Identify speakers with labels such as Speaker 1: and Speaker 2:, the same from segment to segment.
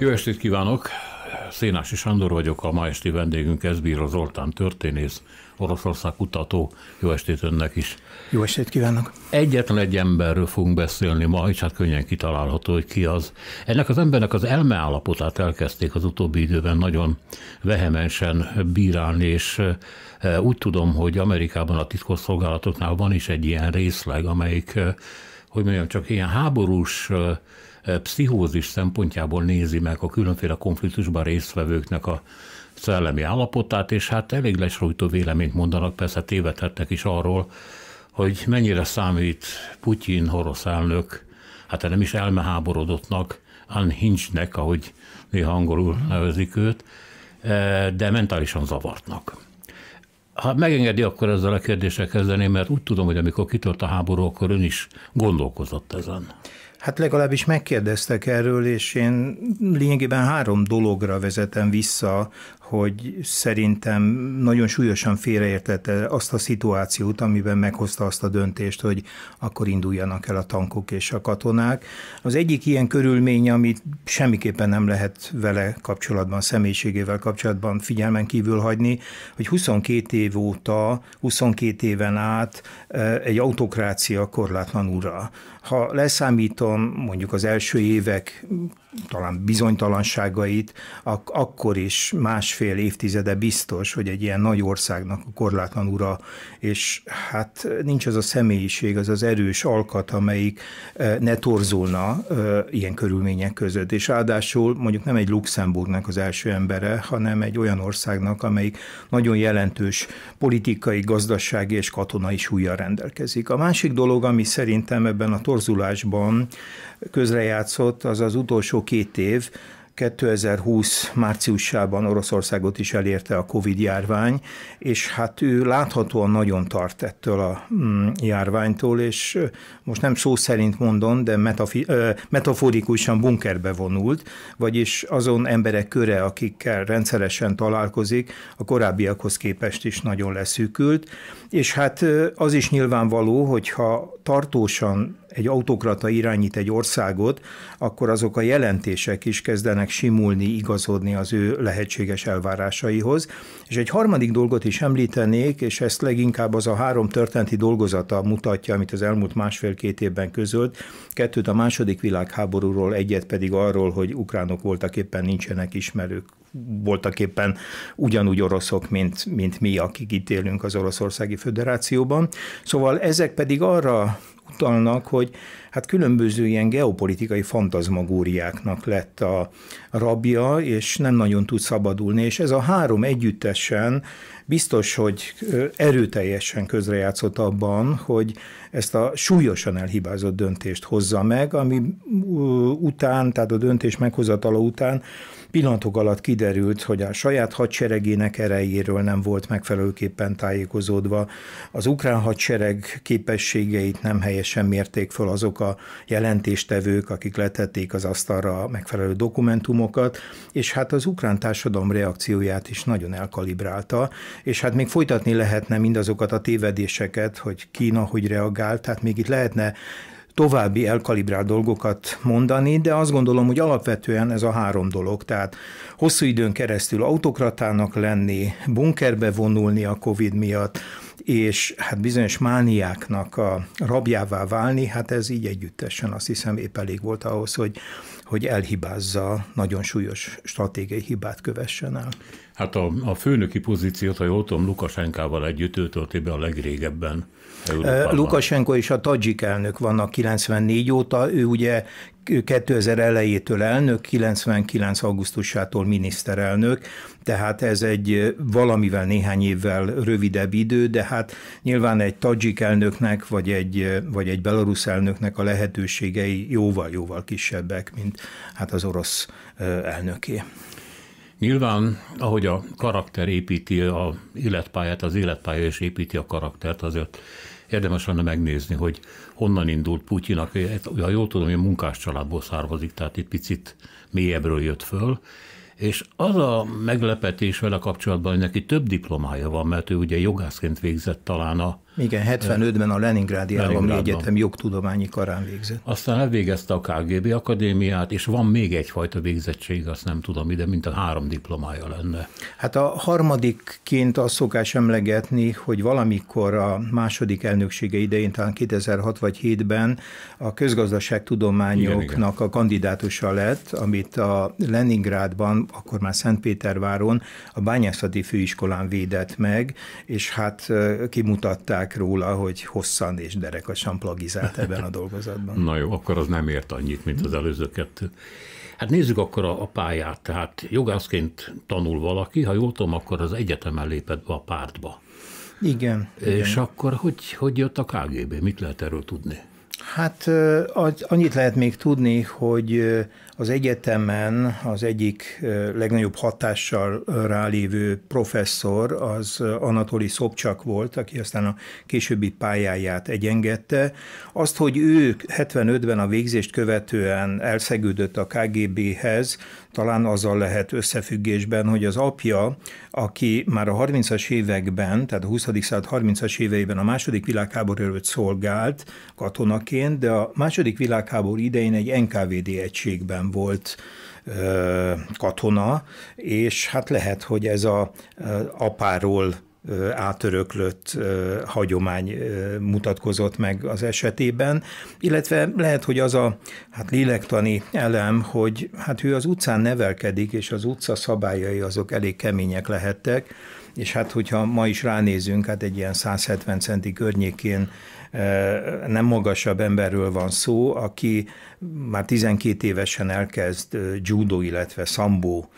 Speaker 1: Jó estét kívánok! Szénási Sándor vagyok, a ma esti vendégünk Ezbíró Zoltán történész, Oroszország kutató. Jó estét önnek is! Jó
Speaker 2: estét kívánok!
Speaker 1: Egyetlen egy emberről fogunk beszélni ma, és hát könnyen kitalálható, hogy ki az. Ennek az embernek az elmeállapotát elkezdték az utóbbi időben nagyon vehemensen bírálni, és e, úgy tudom, hogy Amerikában a titkosszolgálatoknál van is egy ilyen részleg, amelyik, e, hogy mondjam, csak ilyen háborús e, pszichózis szempontjából nézi meg a különféle konfliktusban résztvevőknek a szellemi állapotát, és hát elég lesrújtó véleményt mondanak, persze tévedhetnek is arról, hogy mennyire számít Putyin orosz elnök, hát nem is elmeháborodottnak, unhingednek, ahogy néha angolul mhm. nevezik őt, de mentálisan zavartnak. Ha megengedi, akkor ezzel a kérdéssel kezdeném, mert úgy tudom, hogy amikor kitört a háború, akkor ön is gondolkozott ezen.
Speaker 2: Hát legalábbis megkérdeztek erről, és én lényegében három dologra vezetem vissza hogy szerintem nagyon súlyosan félreértette azt a szituációt, amiben meghozta azt a döntést, hogy akkor induljanak el a tankok és a katonák. Az egyik ilyen körülmény, amit semmiképpen nem lehet vele kapcsolatban, személyiségével kapcsolatban figyelmen kívül hagyni, hogy 22 év óta, 22 éven át e, egy autokrácia korlátlan ura. Ha leszámítom mondjuk az első évek talán bizonytalanságait, ak- akkor is másfél évtizede biztos, hogy egy ilyen nagy országnak a korlátlan ura, és hát nincs az a személyiség, az az erős alkat, amelyik e, ne torzulna e, ilyen körülmények között. És ráadásul mondjuk nem egy Luxemburgnak az első embere, hanem egy olyan országnak, amelyik nagyon jelentős politikai, gazdasági és katonai súlya rendelkezik. A másik dolog, ami szerintem ebben a torzulásban közrejátszott, az az utolsó két év, 2020 márciusában Oroszországot is elérte a COVID-járvány, és hát ő láthatóan nagyon tart ettől a mm, járványtól, és most nem szó szerint mondom, de metafi- metaforikusan bunkerbe vonult, vagyis azon emberek köre, akikkel rendszeresen találkozik, a korábbiakhoz képest is nagyon leszűkült, és hát az is nyilvánvaló, hogyha tartósan egy autokrata irányít egy országot, akkor azok a jelentések is kezdenek simulni, igazodni az ő lehetséges elvárásaihoz. És egy harmadik dolgot is említenék, és ezt leginkább az a három történeti dolgozata mutatja, amit az elmúlt másfél-két évben közölt, kettőt a második világháborúról, egyet pedig arról, hogy ukránok voltak éppen nincsenek ismerők voltak éppen ugyanúgy oroszok, mint, mint mi, akik itt élünk az Oroszországi Föderációban. Szóval ezek pedig arra utalnak, hogy hát különböző ilyen geopolitikai fantazmagóriáknak lett a rabja, és nem nagyon tud szabadulni, és ez a három együttesen biztos, hogy erőteljesen közrejátszott abban, hogy ezt a súlyosan elhibázott döntést hozza meg, ami után, tehát a döntés meghozatala után pillanatok alatt kiderült, hogy a saját hadseregének erejéről nem volt megfelelőképpen tájékozódva, az ukrán hadsereg képességeit nem helyesen mérték föl azok a jelentéstevők, akik letették az asztalra megfelelő dokumentumokat, és hát az ukrán társadalom reakcióját is nagyon elkalibrálta, és hát még folytatni lehetne mindazokat a tévedéseket, hogy Kína hogy reagál, tehát még itt lehetne további elkalibrált dolgokat mondani, de azt gondolom, hogy alapvetően ez a három dolog, tehát hosszú időn keresztül autokratának lenni, bunkerbe vonulni a Covid miatt, és hát bizonyos mániáknak a rabjává válni, hát ez így együttesen azt hiszem épp elég volt ahhoz, hogy, hogy elhibázza, nagyon súlyos stratégiai hibát kövessen el.
Speaker 1: Hát a, a főnöki pozíciót, ha jól tudom, Lukasenkával együtt ő tölti be a legrégebben. Európában. Lukasenko
Speaker 2: és a tadzsik elnök vannak 94 óta, ő ugye 2000 elejétől elnök, 99 augusztusától miniszterelnök, tehát ez egy valamivel néhány évvel rövidebb idő, de hát nyilván egy tadzsik elnöknek, vagy egy, vagy egy belarusz elnöknek a lehetőségei jóval-jóval kisebbek, mint hát az orosz
Speaker 1: elnöké. Nyilván, ahogy a karakter építi a életpályát, az életpálya is építi a karaktert, azért érdemes lenne megnézni, hogy honnan indult Putyinak. Hát, ha jól tudom, hogy a munkás családból származik, tehát itt picit mélyebbről jött föl, és az a meglepetés vele kapcsolatban, hogy neki több diplomája van, mert ő ugye jogászként végzett talán a
Speaker 2: igen, 75-ben a Leningrádi Állami Egyetem jogtudományi karán végzett.
Speaker 1: Aztán elvégezte hát a KGB Akadémiát, és van még egyfajta végzettség, azt nem tudom ide, mint a három diplomája lenne.
Speaker 2: Hát a harmadikként azt szokás emlegetni, hogy valamikor a második elnöksége idején, talán 2006 vagy 7-ben a közgazdaságtudományoknak a kandidátusa lett, amit a Leningrádban, akkor már Szentpéterváron a bányászati főiskolán védett meg, és hát kimutatták írták róla, hogy hosszan és derekasan plagizált ebben a dolgozatban. Na
Speaker 1: jó, akkor az nem ért annyit, mint az előző kettő. Hát nézzük akkor a, a pályát. Tehát jogászként tanul valaki, ha jól tudom, akkor az egyetemen lépett be a pártba. Igen. És igen. akkor hogy, hogy jött a KGB? Mit lehet erről tudni?
Speaker 2: Hát annyit lehet még tudni, hogy az egyetemen az egyik legnagyobb hatással rálévő professzor az Anatoli Szobcsak volt, aki aztán a későbbi pályáját egyengette. Azt, hogy ő 75-ben a végzést követően elszegődött a KGB-hez, talán azzal lehet összefüggésben, hogy az apja, aki már a 30-as években, tehát a 20. század 30-as éveiben a második világháború előtt szolgált katonaként, de a második világháború idején egy NKVD egységben volt katona, és hát lehet, hogy ez a apáról átöröklött hagyomány mutatkozott meg az esetében, illetve lehet, hogy az a hát lélektani elem, hogy hát ő az utcán nevelkedik, és az utca szabályai azok elég kemények lehettek, és hát hogyha ma is ránézünk, hát egy ilyen 170 centi környékén nem magasabb emberről van szó, aki már 12 évesen elkezd judo, illetve szambó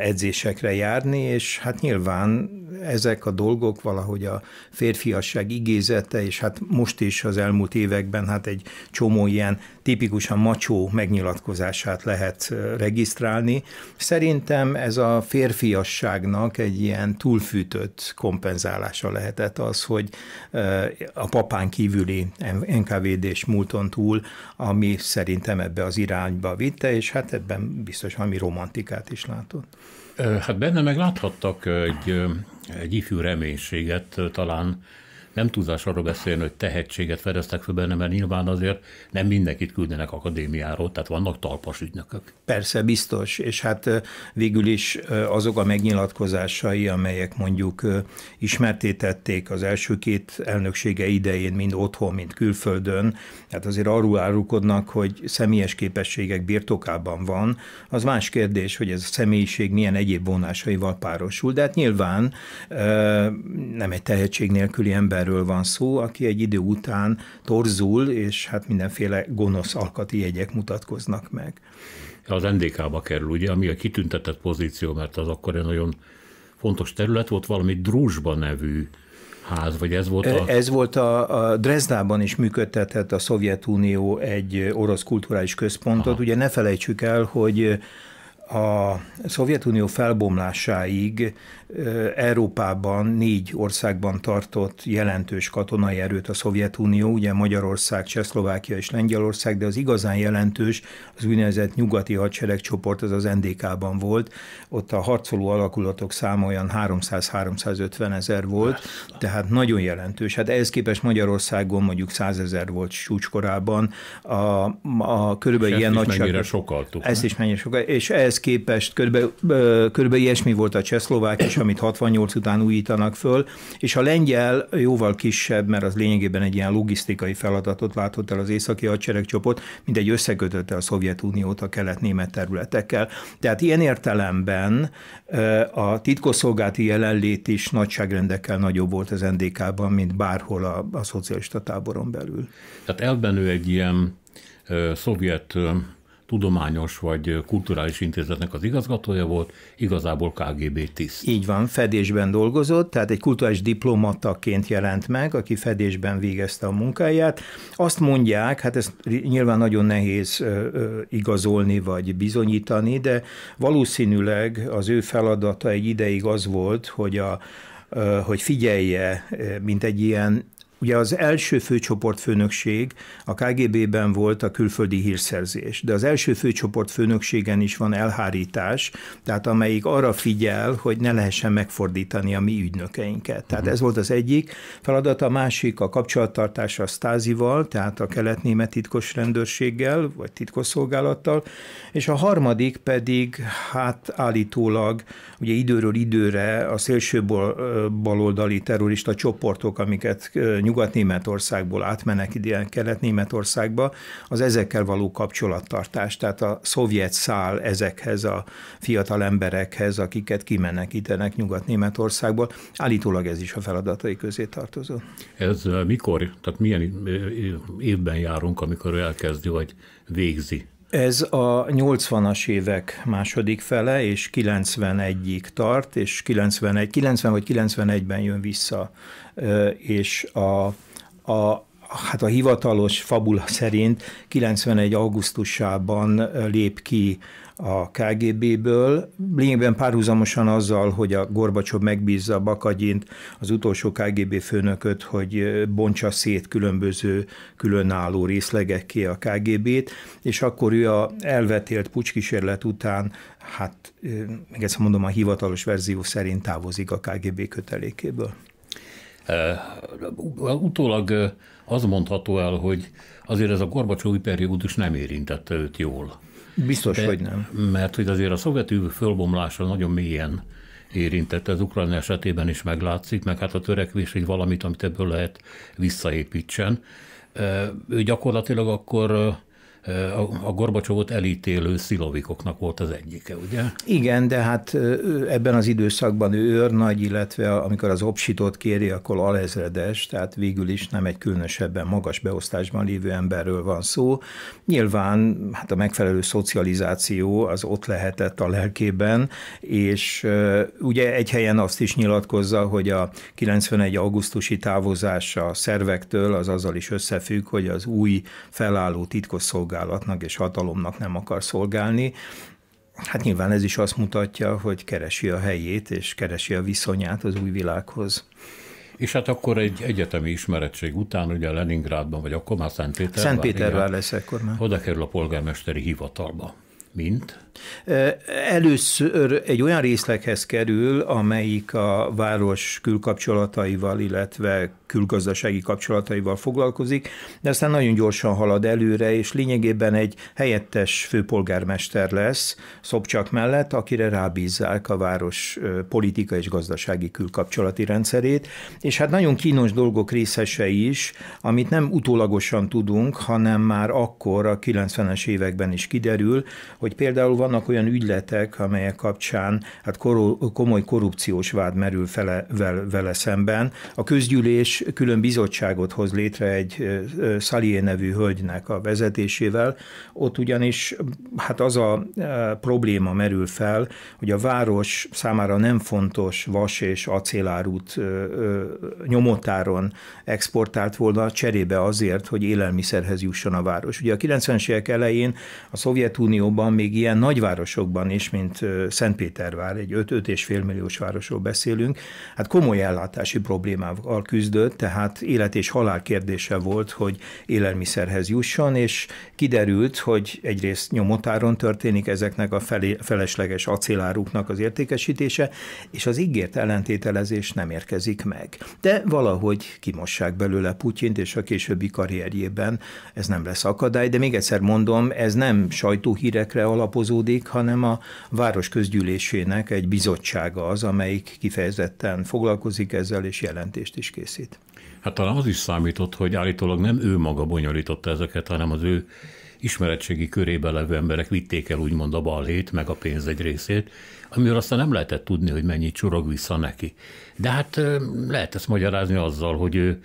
Speaker 2: edzésekre járni, és hát nyilván ezek a dolgok valahogy a férfiasság igézete, és hát most is az elmúlt években hát egy csomó ilyen tipikusan macsó megnyilatkozását lehet regisztrálni. Szerintem ez a férfiasságnak egy ilyen túlfűtött kompenzálása lehetett az, hogy a papán kívüli NKVD-s múlton túl, ami szerint szerintem ebbe az irányba vitte, és hát ebben biztos valami romantikát is látott.
Speaker 1: Hát benne meg láthattak egy, egy ifjú reménységet, talán nem túlzás arról beszélni, hogy tehetséget fedeztek fel benne, mert nyilván azért nem mindenkit küldenek akadémiáról, tehát vannak talpas ügynökök. Persze, biztos, és
Speaker 2: hát végül is azok a megnyilatkozásai, amelyek mondjuk ismertétették az első két elnöksége idején, mind otthon, mind külföldön, hát azért arról árulkodnak, hogy személyes képességek birtokában van, az más kérdés, hogy ez a személyiség milyen egyéb vonásaival párosul, de hát nyilván nem egy tehetség nélküli ember emberről van szó, aki egy idő után torzul, és hát mindenféle gonosz alkati jegyek mutatkoznak meg.
Speaker 1: Az NDK-ba kerül, ugye, ami a kitüntetett pozíció, mert az akkor egy nagyon fontos terület volt, valami Drúzsba nevű ház, vagy ez volt e, a...
Speaker 2: Ez volt a, a Dresdában is működtetett a Szovjetunió egy orosz kulturális központot. Aha. Ugye ne felejtsük el, hogy a Szovjetunió felbomlásáig Európában négy országban tartott jelentős katonai erőt a Szovjetunió, ugye Magyarország, Csehszlovákia és Lengyelország, de az igazán jelentős az úgynevezett nyugati hadseregcsoport, az az NDK-ban volt. Ott a harcoló alakulatok száma olyan 300-350 ezer volt, tehát nagyon jelentős. Hát ehhez képest Magyarországon mondjuk 100 ezer volt csúcskorában, a, a körülbelül ilyen nagyság. Sokaltuk, ezt is mennyire sokkal. És ehhez képest körülbelül, körülbelül ilyesmi volt a csehszlovák és amit 68 után újítanak föl, és a lengyel jóval kisebb, mert az lényegében egy ilyen logisztikai feladatot látott el az északi hadseregcsoport, egy összekötötte a Szovjetuniót a kelet-német területekkel. Tehát ilyen értelemben a titkosszolgálati jelenlét is nagyságrendekkel nagyobb volt az NDK-ban, mint bárhol a, a szocialista táboron belül.
Speaker 1: Tehát elben ő egy ilyen ö, szovjet ö, tudományos vagy kulturális intézetnek az igazgatója volt, igazából KGB tiszt. Így van, fedésben dolgozott, tehát egy kulturális
Speaker 2: diplomataként jelent meg, aki fedésben végezte a munkáját. Azt mondják, hát ezt nyilván nagyon nehéz igazolni vagy bizonyítani, de valószínűleg az ő feladata egy ideig az volt, hogy a hogy figyelje, mint egy ilyen Ugye az első főcsoport főnökség a KGB-ben volt a külföldi hírszerzés, de az első főcsoport főnökségen is van elhárítás, tehát amelyik arra figyel, hogy ne lehessen megfordítani a mi ügynökeinket. Tehát mhm. ez volt az egyik feladat, a másik a kapcsolattartás a Stázival, tehát a kelet-német titkos rendőrséggel, vagy titkosszolgálattal, és a harmadik pedig hát állítólag ugye időről időre a szélső baloldali terrorista csoportok, amiket Nyugat-Németországból átmenek Kelet-Németországba, az ezekkel való kapcsolattartás, tehát a szovjet szál ezekhez a fiatal emberekhez, akiket kimenekítenek Nyugat-Németországból. Állítólag ez is a feladatai közé tartozó.
Speaker 1: Ez eh, mikor, tehát milyen eh, évben járunk, amikor elkezdi vagy végzi
Speaker 2: ez a 80-as évek második fele, és 91-ig tart, és 91, 90 vagy 91-ben jön vissza és a, a hát a hivatalos fabula szerint 91. augusztusában lép ki a KGB-ből, lényegben párhuzamosan azzal, hogy a Gorbacsov megbízza Bakagyint, az utolsó KGB főnököt, hogy bontsa szét különböző különálló részlegekké a KGB-t, és akkor ő a elvetélt pucskísérlet után, hát meg ezt mondom, a hivatalos verzió szerint távozik a KGB kötelékéből.
Speaker 1: Utólag az mondható el, hogy azért ez a Gorbacsói periódus nem érintette őt jól. Biztos, De, hogy nem. Mert hogy azért a szovjetű fölbomlása nagyon mélyen érintette az Ukrajna esetében is meglátszik, meg hát a törekvés, hogy valamit, amit ebből lehet, visszaépítsen. Ő gyakorlatilag akkor a Gorbacsovot elítélő szilovikoknak volt az egyike, ugye?
Speaker 2: Igen, de hát ebben az időszakban ő őrnagy, illetve amikor az obsitot kéri, akkor alezredes, tehát végül is nem egy különösebben magas beosztásban lévő emberről van szó. Nyilván hát a megfelelő szocializáció az ott lehetett a lelkében, és ugye egy helyen azt is nyilatkozza, hogy a 91. augusztusi távozása a szervektől az azzal is összefügg, hogy az új felálló titkosszolgálat szolgálatnak és hatalomnak nem akar szolgálni, Hát nyilván ez is azt mutatja, hogy keresi a helyét, és keresi a viszonyát az új világhoz.
Speaker 1: És hát akkor egy egyetemi ismeretség után, ugye Leningrádban, vagy akkor már Szentpétervár. Szentpétervár lesz ekkor már. Oda kerül a polgármesteri hivatalba, mint
Speaker 2: Először egy olyan részleghez kerül, amelyik a város külkapcsolataival, illetve külgazdasági kapcsolataival foglalkozik, de aztán nagyon gyorsan halad előre, és lényegében egy helyettes főpolgármester lesz Szobcsak mellett, akire rábízzák a város politika és gazdasági külkapcsolati rendszerét, és hát nagyon kínos dolgok részese is, amit nem utólagosan tudunk, hanem már akkor a 90-es években is kiderül, hogy például van vannak olyan ügyletek, amelyek kapcsán hát korú, komoly korrupciós vád merül fele, vele, vele szemben. A közgyűlés külön bizottságot hoz létre egy Szalié nevű hölgynek a vezetésével. Ott ugyanis hát az a probléma merül fel, hogy a város számára nem fontos vas és acélárút nyomotáron exportált volna cserébe azért, hogy élelmiszerhez jusson a város. Ugye a 90-es évek elején a Szovjetunióban még ilyen nagyvárosokban is, mint Szentpétervár, egy 5-5,5 milliós városról beszélünk, hát komoly ellátási problémával küzdött, tehát élet és halál kérdése volt, hogy élelmiszerhez jusson, és kiderült, hogy egyrészt nyomotáron történik ezeknek a felé, felesleges acéláruknak az értékesítése, és az ígért ellentételezés nem érkezik meg. De valahogy kimossák belőle Putyint, és a későbbi karrierjében ez nem lesz akadály, de még egyszer mondom, ez nem sajtóhírekre alapozó folytatódik, hanem a város közgyűlésének egy bizottsága az, amelyik kifejezetten foglalkozik ezzel és jelentést is
Speaker 1: készít. Hát talán az is számított, hogy állítólag nem ő maga bonyolította ezeket, hanem az ő ismeretségi körében levő emberek vitték el úgymond a balhét, meg a pénz egy részét, amiről aztán nem lehetett tudni, hogy mennyit csorog vissza neki. De hát lehet ezt magyarázni azzal, hogy ő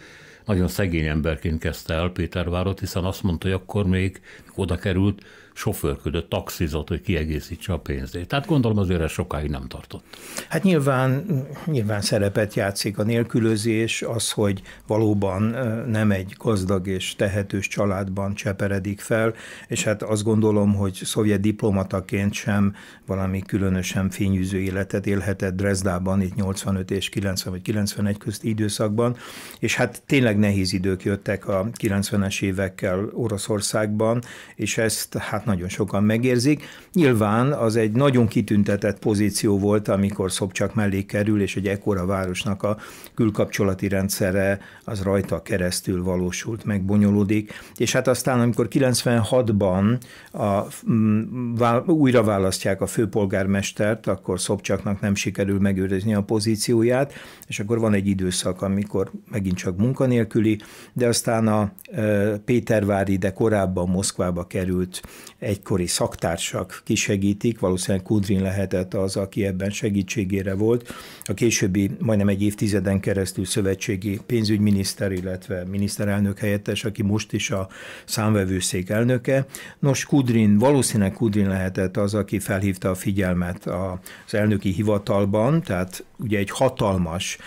Speaker 1: nagyon szegény emberként kezdte el Pétervárot, hiszen azt mondta, hogy akkor még oda került, sofőrködött, taxizott, hogy kiegészítse a pénzét. Tehát gondolom azért ez sokáig nem tartott.
Speaker 2: Hát nyilván, nyilván szerepet játszik a nélkülözés, az, hogy valóban nem egy gazdag és tehetős családban cseperedik fel, és hát azt gondolom, hogy szovjet diplomataként sem valami különösen fényűző életet élhetett Dresdában, itt 85 és 90 vagy 91 közti időszakban, és hát tényleg nehéz idők jöttek a 90-es évekkel Oroszországban, és ezt hát hát nagyon sokan megérzik. Nyilván az egy nagyon kitüntetett pozíció volt, amikor Szobcsak mellé kerül, és egy ekkora városnak a külkapcsolati rendszere az rajta keresztül valósult, megbonyolódik. És hát aztán, amikor 96-ban a, mm, újra választják a főpolgármestert, akkor Szobcsaknak nem sikerül megőrizni a pozícióját, és akkor van egy időszak, amikor megint csak munkanélküli, de aztán a e, Pétervári, de korábban Moszkvába került egykori szaktársak kisegítik, valószínűleg Kudrin lehetett az, aki ebben segítségére volt. A későbbi majdnem egy évtizeden keresztül szövetségi pénzügyminiszter, illetve miniszterelnök helyettes, aki most is a számvevőszék elnöke. Nos, Kudrin, valószínűleg Kudrin lehetett az, aki felhívta a figyelmet az elnöki hivatalban, tehát ugye egy hatalmas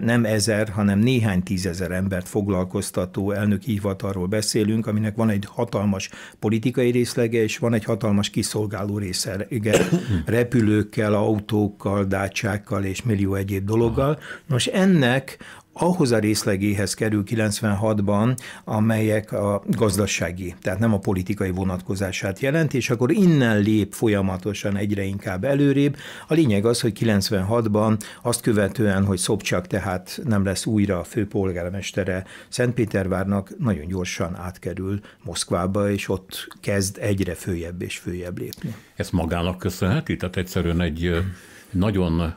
Speaker 2: nem ezer, hanem néhány tízezer embert foglalkoztató elnöki hivatalról beszélünk, aminek van egy hatalmas politikai részlege, és van egy hatalmas kiszolgáló része, igen, repülőkkel, autókkal, dácsákkal és millió egyéb dologgal. Nos, ennek ahhoz a részlegéhez kerül 96-ban, amelyek a gazdasági, tehát nem a politikai vonatkozását jelent, és akkor innen lép folyamatosan egyre inkább előrébb. A lényeg az, hogy 96-ban azt követően, hogy Szobcsak tehát nem lesz újra a főpolgármestere Szentpétervárnak, nagyon gyorsan átkerül Moszkvába, és
Speaker 1: ott kezd egyre följebb és följebb lépni. Ezt magának köszönheti? Tehát egyszerűen egy nagyon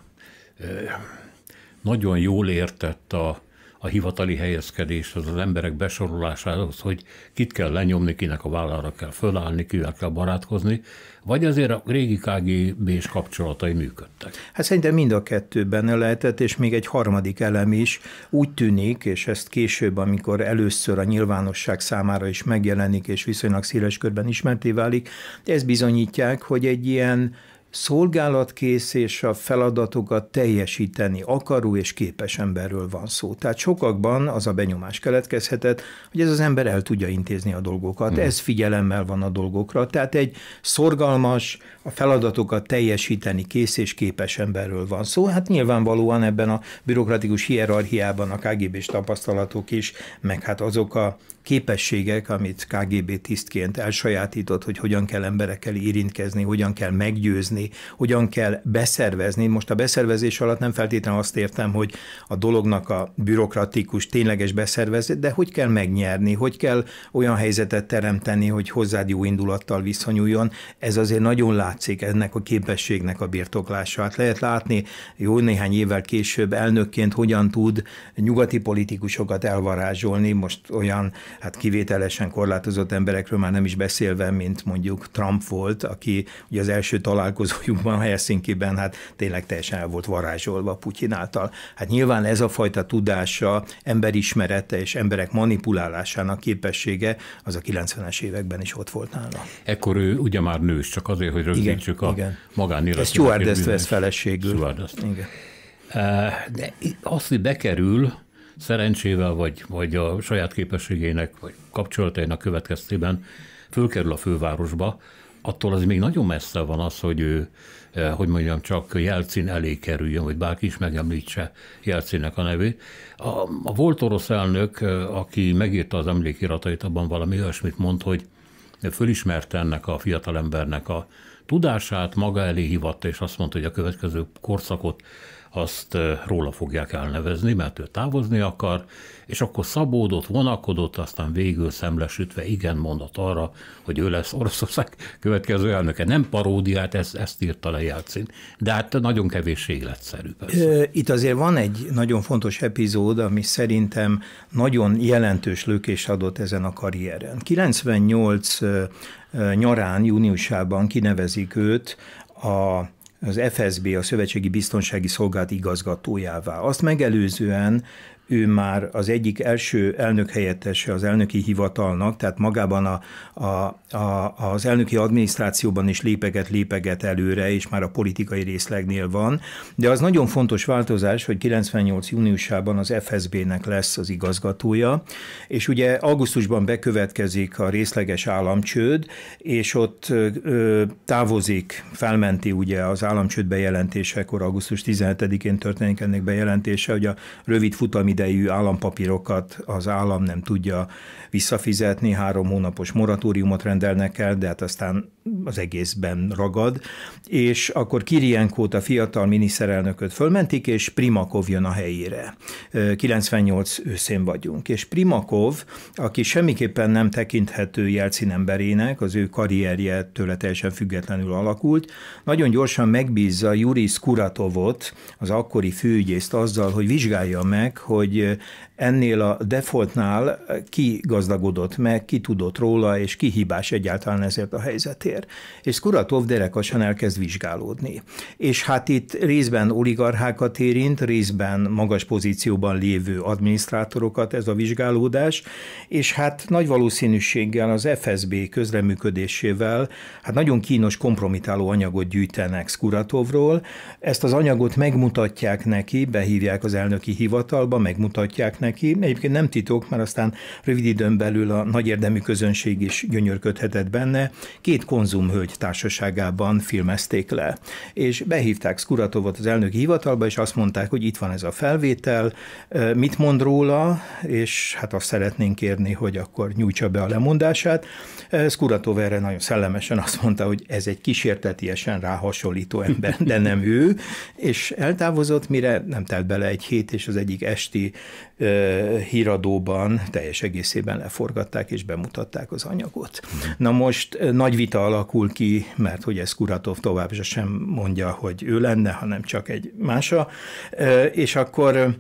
Speaker 1: nagyon jól értett a, a hivatali helyezkedéshez, az emberek besorolásához, hogy kit kell lenyomni, kinek a vállára kell fölállni, kivel kell barátkozni, vagy azért a régi KGB-s kapcsolatai működtek?
Speaker 2: Hát szerintem mind a kettő benne lehetett, és még egy harmadik elem is úgy tűnik, és ezt később, amikor először a nyilvánosság számára is megjelenik, és viszonylag széles körben ismerté válik, ez bizonyítják, hogy egy ilyen szolgálatkész a feladatokat teljesíteni akaró és képes emberről van szó. Tehát sokakban az a benyomás keletkezhetett, hogy ez az ember el tudja intézni a dolgokat, hmm. ez figyelemmel van a dolgokra. Tehát egy szorgalmas, a feladatokat teljesíteni kész és képes emberről van szó. Hát nyilvánvalóan ebben a bürokratikus hierarchiában a KGB-s tapasztalatok is, meg hát azok a képességek, amit KGB tisztként elsajátított, hogy hogyan kell emberekkel érintkezni, hogyan kell meggyőzni, hogyan kell beszervezni. Most a beszervezés alatt nem feltétlenül azt értem, hogy a dolognak a bürokratikus, tényleges beszervezés, de hogy kell megnyerni, hogy kell olyan helyzetet teremteni, hogy hozzád jó indulattal viszonyuljon. Ez azért nagyon látszik ennek a képességnek a birtoklását. Lehet látni jó néhány évvel később elnökként hogyan tud nyugati politikusokat elvarázsolni, most olyan hát kivételesen korlátozott emberekről már nem is beszélve, mint mondjuk Trump volt, aki ugye az első találkozójukban Helsinki-ben hát tényleg teljesen el volt varázsolva Putyin által. Hát nyilván ez a fajta tudása, emberismerete és emberek manipulálásának képessége az a 90-es években is ott volt nála.
Speaker 1: Ekkor ő ugye már nős, csak azért, hogy rögzítsük igen, a igen. Ez Stewardess vesz feleségül. Igen. Eh, de azt, hogy bekerül szerencsével, vagy, vagy a saját képességének, vagy kapcsolatainak következtében fölkerül a fővárosba, attól az még nagyon messze van az, hogy ő, eh, hogy mondjam, csak Jelcin elé kerüljön, vagy bárki is megemlítse Jelcinnek a nevét. A, a volt orosz elnök, eh, aki megírta az emlékiratait, abban valami olyasmit mond, hogy fölismerte ennek a fiatalembernek a tudását, maga elé hivatta, és azt mondta, hogy a következő korszakot azt róla fogják elnevezni, mert ő távozni akar, és akkor szabódott, vonakodott, aztán végül szemlesütve igen mondott arra, hogy ő lesz Oroszország következő elnöke. Nem paródiát, ezt, ezt írta le Jelcin, de hát nagyon kevés életszerű.
Speaker 2: Persze. Itt azért van egy nagyon fontos epizód, ami szerintem nagyon jelentős lökés adott ezen a karrieren. 98 nyarán, júniusában kinevezik őt a az FSB, a Szövetségi Biztonsági Szolgált igazgatójává. Azt megelőzően ő már az egyik első elnök helyettese az elnöki hivatalnak, tehát magában a, a, a, az elnöki adminisztrációban is lépeget lépeget előre, és már a politikai részlegnél van. De az nagyon fontos változás, hogy 98. júniusában az FSB-nek lesz az igazgatója, és ugye augusztusban bekövetkezik a részleges államcsőd, és ott ö, távozik, felmenti ugye az államcsőd bejelentésekor, augusztus 17-én történik ennek bejelentése, hogy a rövid futami idejű állampapírokat az állam nem tudja visszafizetni, három hónapos moratóriumot rendelnek el, de hát aztán az egészben ragad, és akkor Kirienkót, a fiatal miniszterelnököt fölmentik, és Primakov jön a helyére. 98 őszén vagyunk, és Primakov, aki semmiképpen nem tekinthető Jelcin emberének, az ő karrierje tőle teljesen függetlenül alakult, nagyon gyorsan megbízza Juri Skuratovot, az akkori főügyészt azzal, hogy vizsgálja meg, hogy hogy ennél a defaultnál eh, ki gazdagodott meg, ki tudott róla, és ki hibás egyáltalán ezért a helyzetért. És Skuratov derekasan elkezd vizsgálódni. És hát itt részben oligarchákat érint, részben magas pozícióban lévő adminisztrátorokat ez a vizsgálódás, és hát nagy valószínűséggel az FSB közreműködésével hát nagyon kínos kompromitáló anyagot gyűjtenek Skuratovról. Ezt az anyagot megmutatják neki, behívják az elnöki hivatalba, megmutatják neki. Egyébként nem titok, mert aztán rövid időn belül a nagy érdemű közönség is gyönyörködhetett benne. Két konzumhölgy társaságában filmezték le. És behívták Skuratovot az elnöki hivatalba, és azt mondták, hogy itt van ez a felvétel, mit mond róla, és hát azt szeretnénk kérni, hogy akkor nyújtsa be a lemondását. Skuratov erre nagyon szellemesen azt mondta, hogy ez egy kísértetiesen rá hasonlító ember, de nem ő, és eltávozott, mire nem telt bele egy hét, és az egyik esti ö, híradóban teljes egészében leforgatták és bemutatták az anyagot. Na most nagy vita alakul ki, mert hogy ez Kuratov tovább sem mondja, hogy ő lenne, hanem csak egy mása, és akkor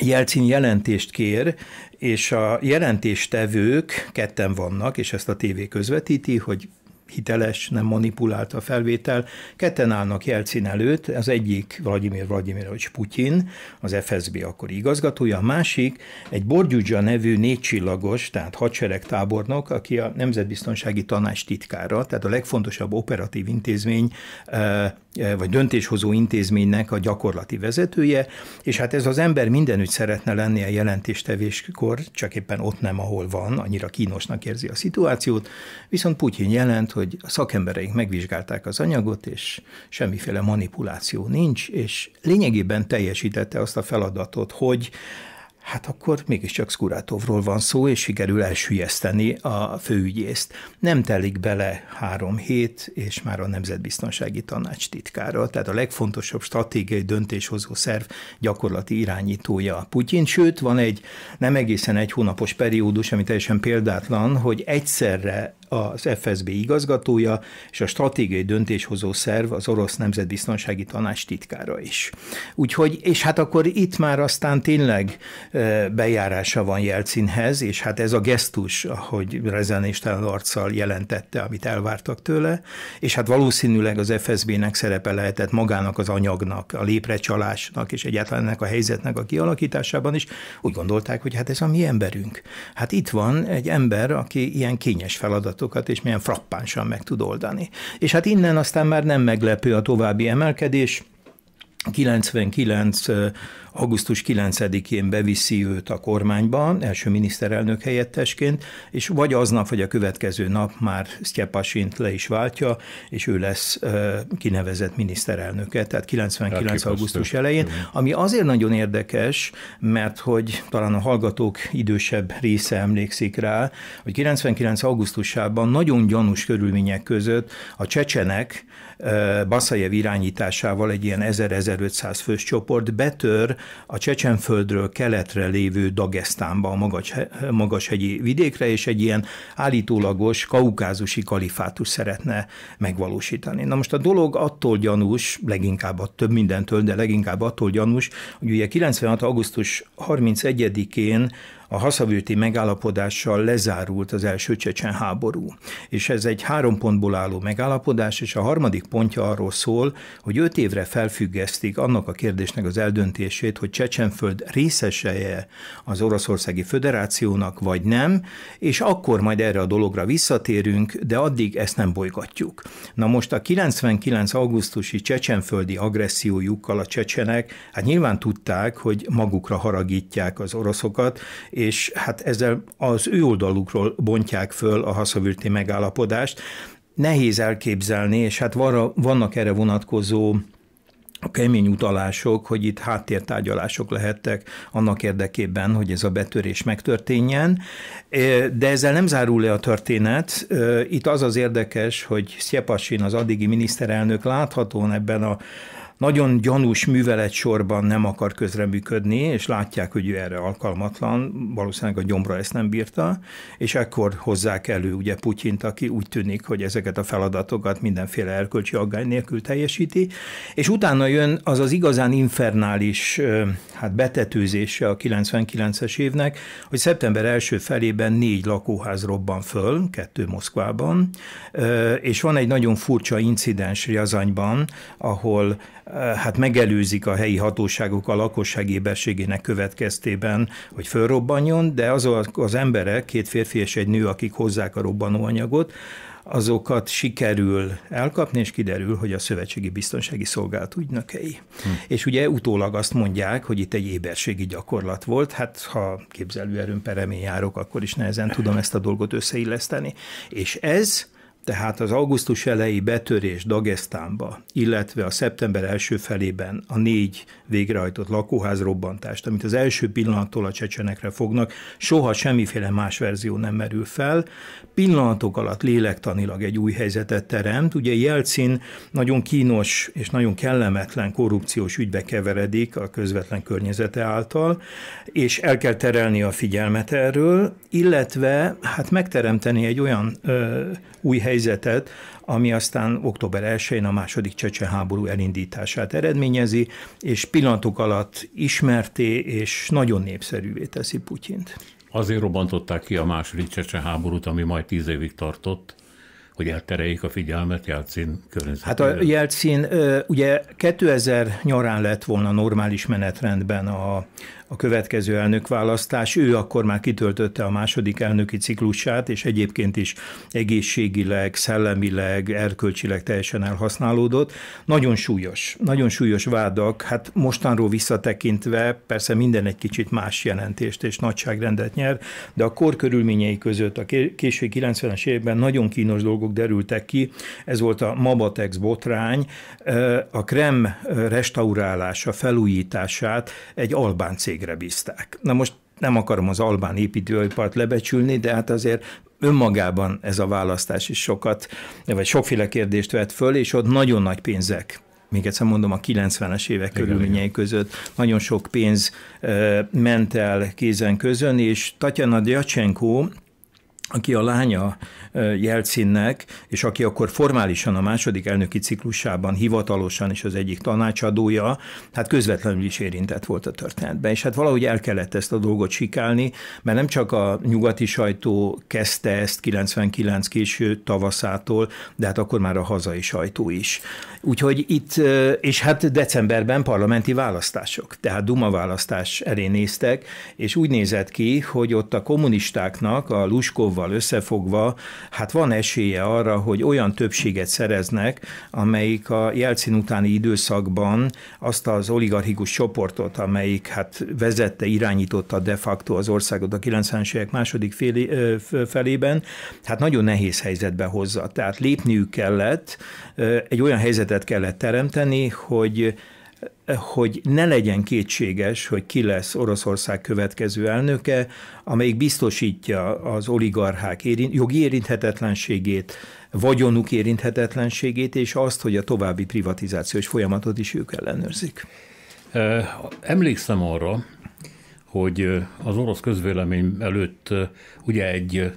Speaker 2: Jelcin jelentést kér, és a jelentéstevők ketten vannak, és ezt a tévé közvetíti, hogy hiteles, nem manipulált a felvétel. Ketten állnak Jelcin előtt, az egyik Vladimir Vladimirovics Putyin, az FSB akkori igazgatója, a másik egy Borgyudzsa nevű négycsillagos, tehát hadseregtábornok, aki a Nemzetbiztonsági Tanács titkára, tehát a legfontosabb operatív intézmény eh, Eh, vagy döntéshozó intézménynek a gyakorlati vezetője, és hát ez az ember mindenütt szeretne lenni a jelentéstevéskor, csak éppen ott nem, ahol van, annyira kínosnak érzi a szituációt, viszont Putyin jelent, hogy a szakembereink megvizsgálták az anyagot, és semmiféle manipuláció nincs, és lényegében teljesítette azt a feladatot, hogy hát akkor mégiscsak Szkurátovról van szó, és sikerül elsülyeszteni a főügyészt. Nem telik bele három hét, és már a Nemzetbiztonsági Tanács titkára, tehát a legfontosabb stratégiai döntéshozó szerv gyakorlati irányítója Putyin, sőt, van egy nem egészen egy hónapos periódus, ami teljesen példátlan, hogy egyszerre az FSB igazgatója és a stratégiai döntéshozó szerv az Orosz Nemzetbiztonsági Tanács titkára is. Úgyhogy, és hát akkor itt már aztán tényleg bejárása van Jelcinhez, és hát ez a gesztus, ahogy rezenéstelen arccal jelentette, amit elvártak tőle, és hát valószínűleg az FSB-nek szerepe lehetett magának az anyagnak, a léprecsalásnak és egyáltalán ennek a helyzetnek a kialakításában is. Úgy gondolták, hogy hát ez a mi emberünk. Hát itt van egy ember, aki ilyen kényes feladat feladatokat, és milyen frappánsan meg tud oldani. És hát innen aztán már nem meglepő a további emelkedés, 99. augusztus 9-én beviszi őt a kormányba, első miniszterelnök helyettesként, és vagy aznap, vagy a következő nap már Sztyepasint le is váltja, és ő lesz kinevezett miniszterelnöke, tehát 99. Elképesztő. augusztus elején, ami azért nagyon érdekes, mert hogy talán a hallgatók idősebb része emlékszik rá, hogy 99. augusztusában nagyon gyanús körülmények között a csecsenek, Baszajev irányításával egy ilyen 1000-1500 fős csoport betör a Csecsenföldről keletre lévő Dagestánba, a magas, magashegyi vidékre, és egy ilyen állítólagos kaukázusi kalifátus szeretne megvalósítani. Na most a dolog attól gyanús, leginkább a több mindentől, de leginkább attól gyanús, hogy ugye 96. augusztus 31-én a haszavőti megállapodással lezárult az első csecsen háború. És ez egy három pontból álló megállapodás, és a harmadik pontja arról szól, hogy öt évre felfüggesztik annak a kérdésnek az eldöntését, hogy Csecsenföld részeseje az Oroszországi Föderációnak, vagy nem, és akkor majd erre a dologra visszatérünk, de addig ezt nem bolygatjuk. Na most a 99. augusztusi csecsenföldi agressziójukkal a csecsenek, hát nyilván tudták, hogy magukra haragítják az oroszokat, és hát ezzel az ő oldalukról bontják föl a haszavürti megállapodást. Nehéz elképzelni, és hát vannak erre vonatkozó a kemény utalások, hogy itt háttértárgyalások lehettek annak érdekében, hogy ez a betörés megtörténjen. E, de ezzel nem zárul le a történet. E, itt az az érdekes, hogy Szjepasin, az addigi miniszterelnök láthatóan ebben a nagyon gyanús művelet sorban nem akar közreműködni, és látják, hogy ő erre alkalmatlan, valószínűleg a gyomra ezt nem bírta, és ekkor hozzák elő ugye Putyint, aki úgy tűnik, hogy ezeket a feladatokat mindenféle erkölcsi aggány nélkül teljesíti, és utána jön az az igazán infernális hát betetőzése a 99-es évnek, hogy szeptember első felében négy lakóház robban föl, kettő Moszkvában, és van egy nagyon furcsa incidens Riazanyban, ahol hát megelőzik a helyi hatóságok a lakosság éberségének következtében, hogy fölrobbanjon, de azok az emberek, két férfi és egy nő, akik hozzák a robbanóanyagot, azokat sikerül elkapni, és kiderül, hogy a Szövetségi Biztonsági Szolgálat ügynökei. Hm. És ugye utólag azt mondják, hogy itt egy éberségi gyakorlat volt, hát ha képzelőerőn peremén járok, akkor is nehezen tudom ezt a dolgot összeilleszteni. És ez tehát az augusztus elejé betörés Dagestánba, illetve a szeptember első felében a négy végrehajtott lakóház robbantást, amit az első pillanattól a csecsenekre fognak, soha semmiféle más verzió nem merül fel. Pillanatok alatt lélektanilag egy új helyzetet teremt. Ugye Jelcin nagyon kínos és nagyon kellemetlen korrupciós ügybe keveredik a közvetlen környezete által, és el kell terelni a figyelmet erről, illetve hát megteremteni egy olyan ö, új helyzetet, helyzetet, ami aztán október 1-én a második csecsen háború elindítását eredményezi, és pillanatok alatt ismerté és nagyon népszerűvé teszi Putyint.
Speaker 1: Azért robbantották ki a második csecsen háborút, ami majd tíz évig tartott, hogy eltereljék a figyelmet Jelcin környezetére. Hát a
Speaker 2: Jelcin ugye 2000 nyarán lett volna normális menetrendben a a következő elnökválasztás. Ő akkor már kitöltötte a második elnöki ciklusát, és egyébként is egészségileg, szellemileg, erkölcsileg teljesen elhasználódott. Nagyon súlyos, nagyon súlyos vádak. Hát mostanról visszatekintve persze minden egy kicsit más jelentést és nagyságrendet nyer, de a kor körülményei között a késő 90-es években nagyon kínos dolgok derültek ki. Ez volt a Mabatex botrány, a Krem restaurálása, felújítását egy albán cég cégre bízták. Na most nem akarom az albán építőipart lebecsülni, de hát azért önmagában ez a választás is sokat, vagy sokféle kérdést vet föl, és ott nagyon nagy pénzek még egyszer mondom, a 90-es évek igen, körülményei igen. között nagyon sok pénz ment el kézen közön, és Tatjana Gyacsenko aki a lánya Jelcinnek, és aki akkor formálisan a második elnöki ciklusában hivatalosan is az egyik tanácsadója, hát közvetlenül is érintett volt a történetben. És hát valahogy el kellett ezt a dolgot sikálni, mert nem csak a nyugati sajtó kezdte ezt 99 késő tavaszától, de hát akkor már a hazai sajtó is. Úgyhogy itt, és hát decemberben parlamenti választások, tehát Duma választás elé néztek, és úgy nézett ki, hogy ott a kommunistáknak, a Luskov Unióval összefogva, hát van esélye arra, hogy olyan többséget szereznek, amelyik a Jelcin utáni időszakban azt az oligarchikus csoportot, amelyik hát vezette, irányította de facto az országot a 90-es évek második fél, felében, hát nagyon nehéz helyzetbe hozza. Tehát lépniük kellett, egy olyan helyzetet kellett teremteni, hogy hogy ne legyen kétséges, hogy ki lesz Oroszország következő elnöke, amelyik biztosítja az oligarchák érint, jogi érinthetetlenségét, vagyonuk érinthetetlenségét, és azt, hogy a további privatizációs folyamatot
Speaker 1: is ők ellenőrzik. Emlékszem arra, hogy az orosz közvélemény előtt ugye egy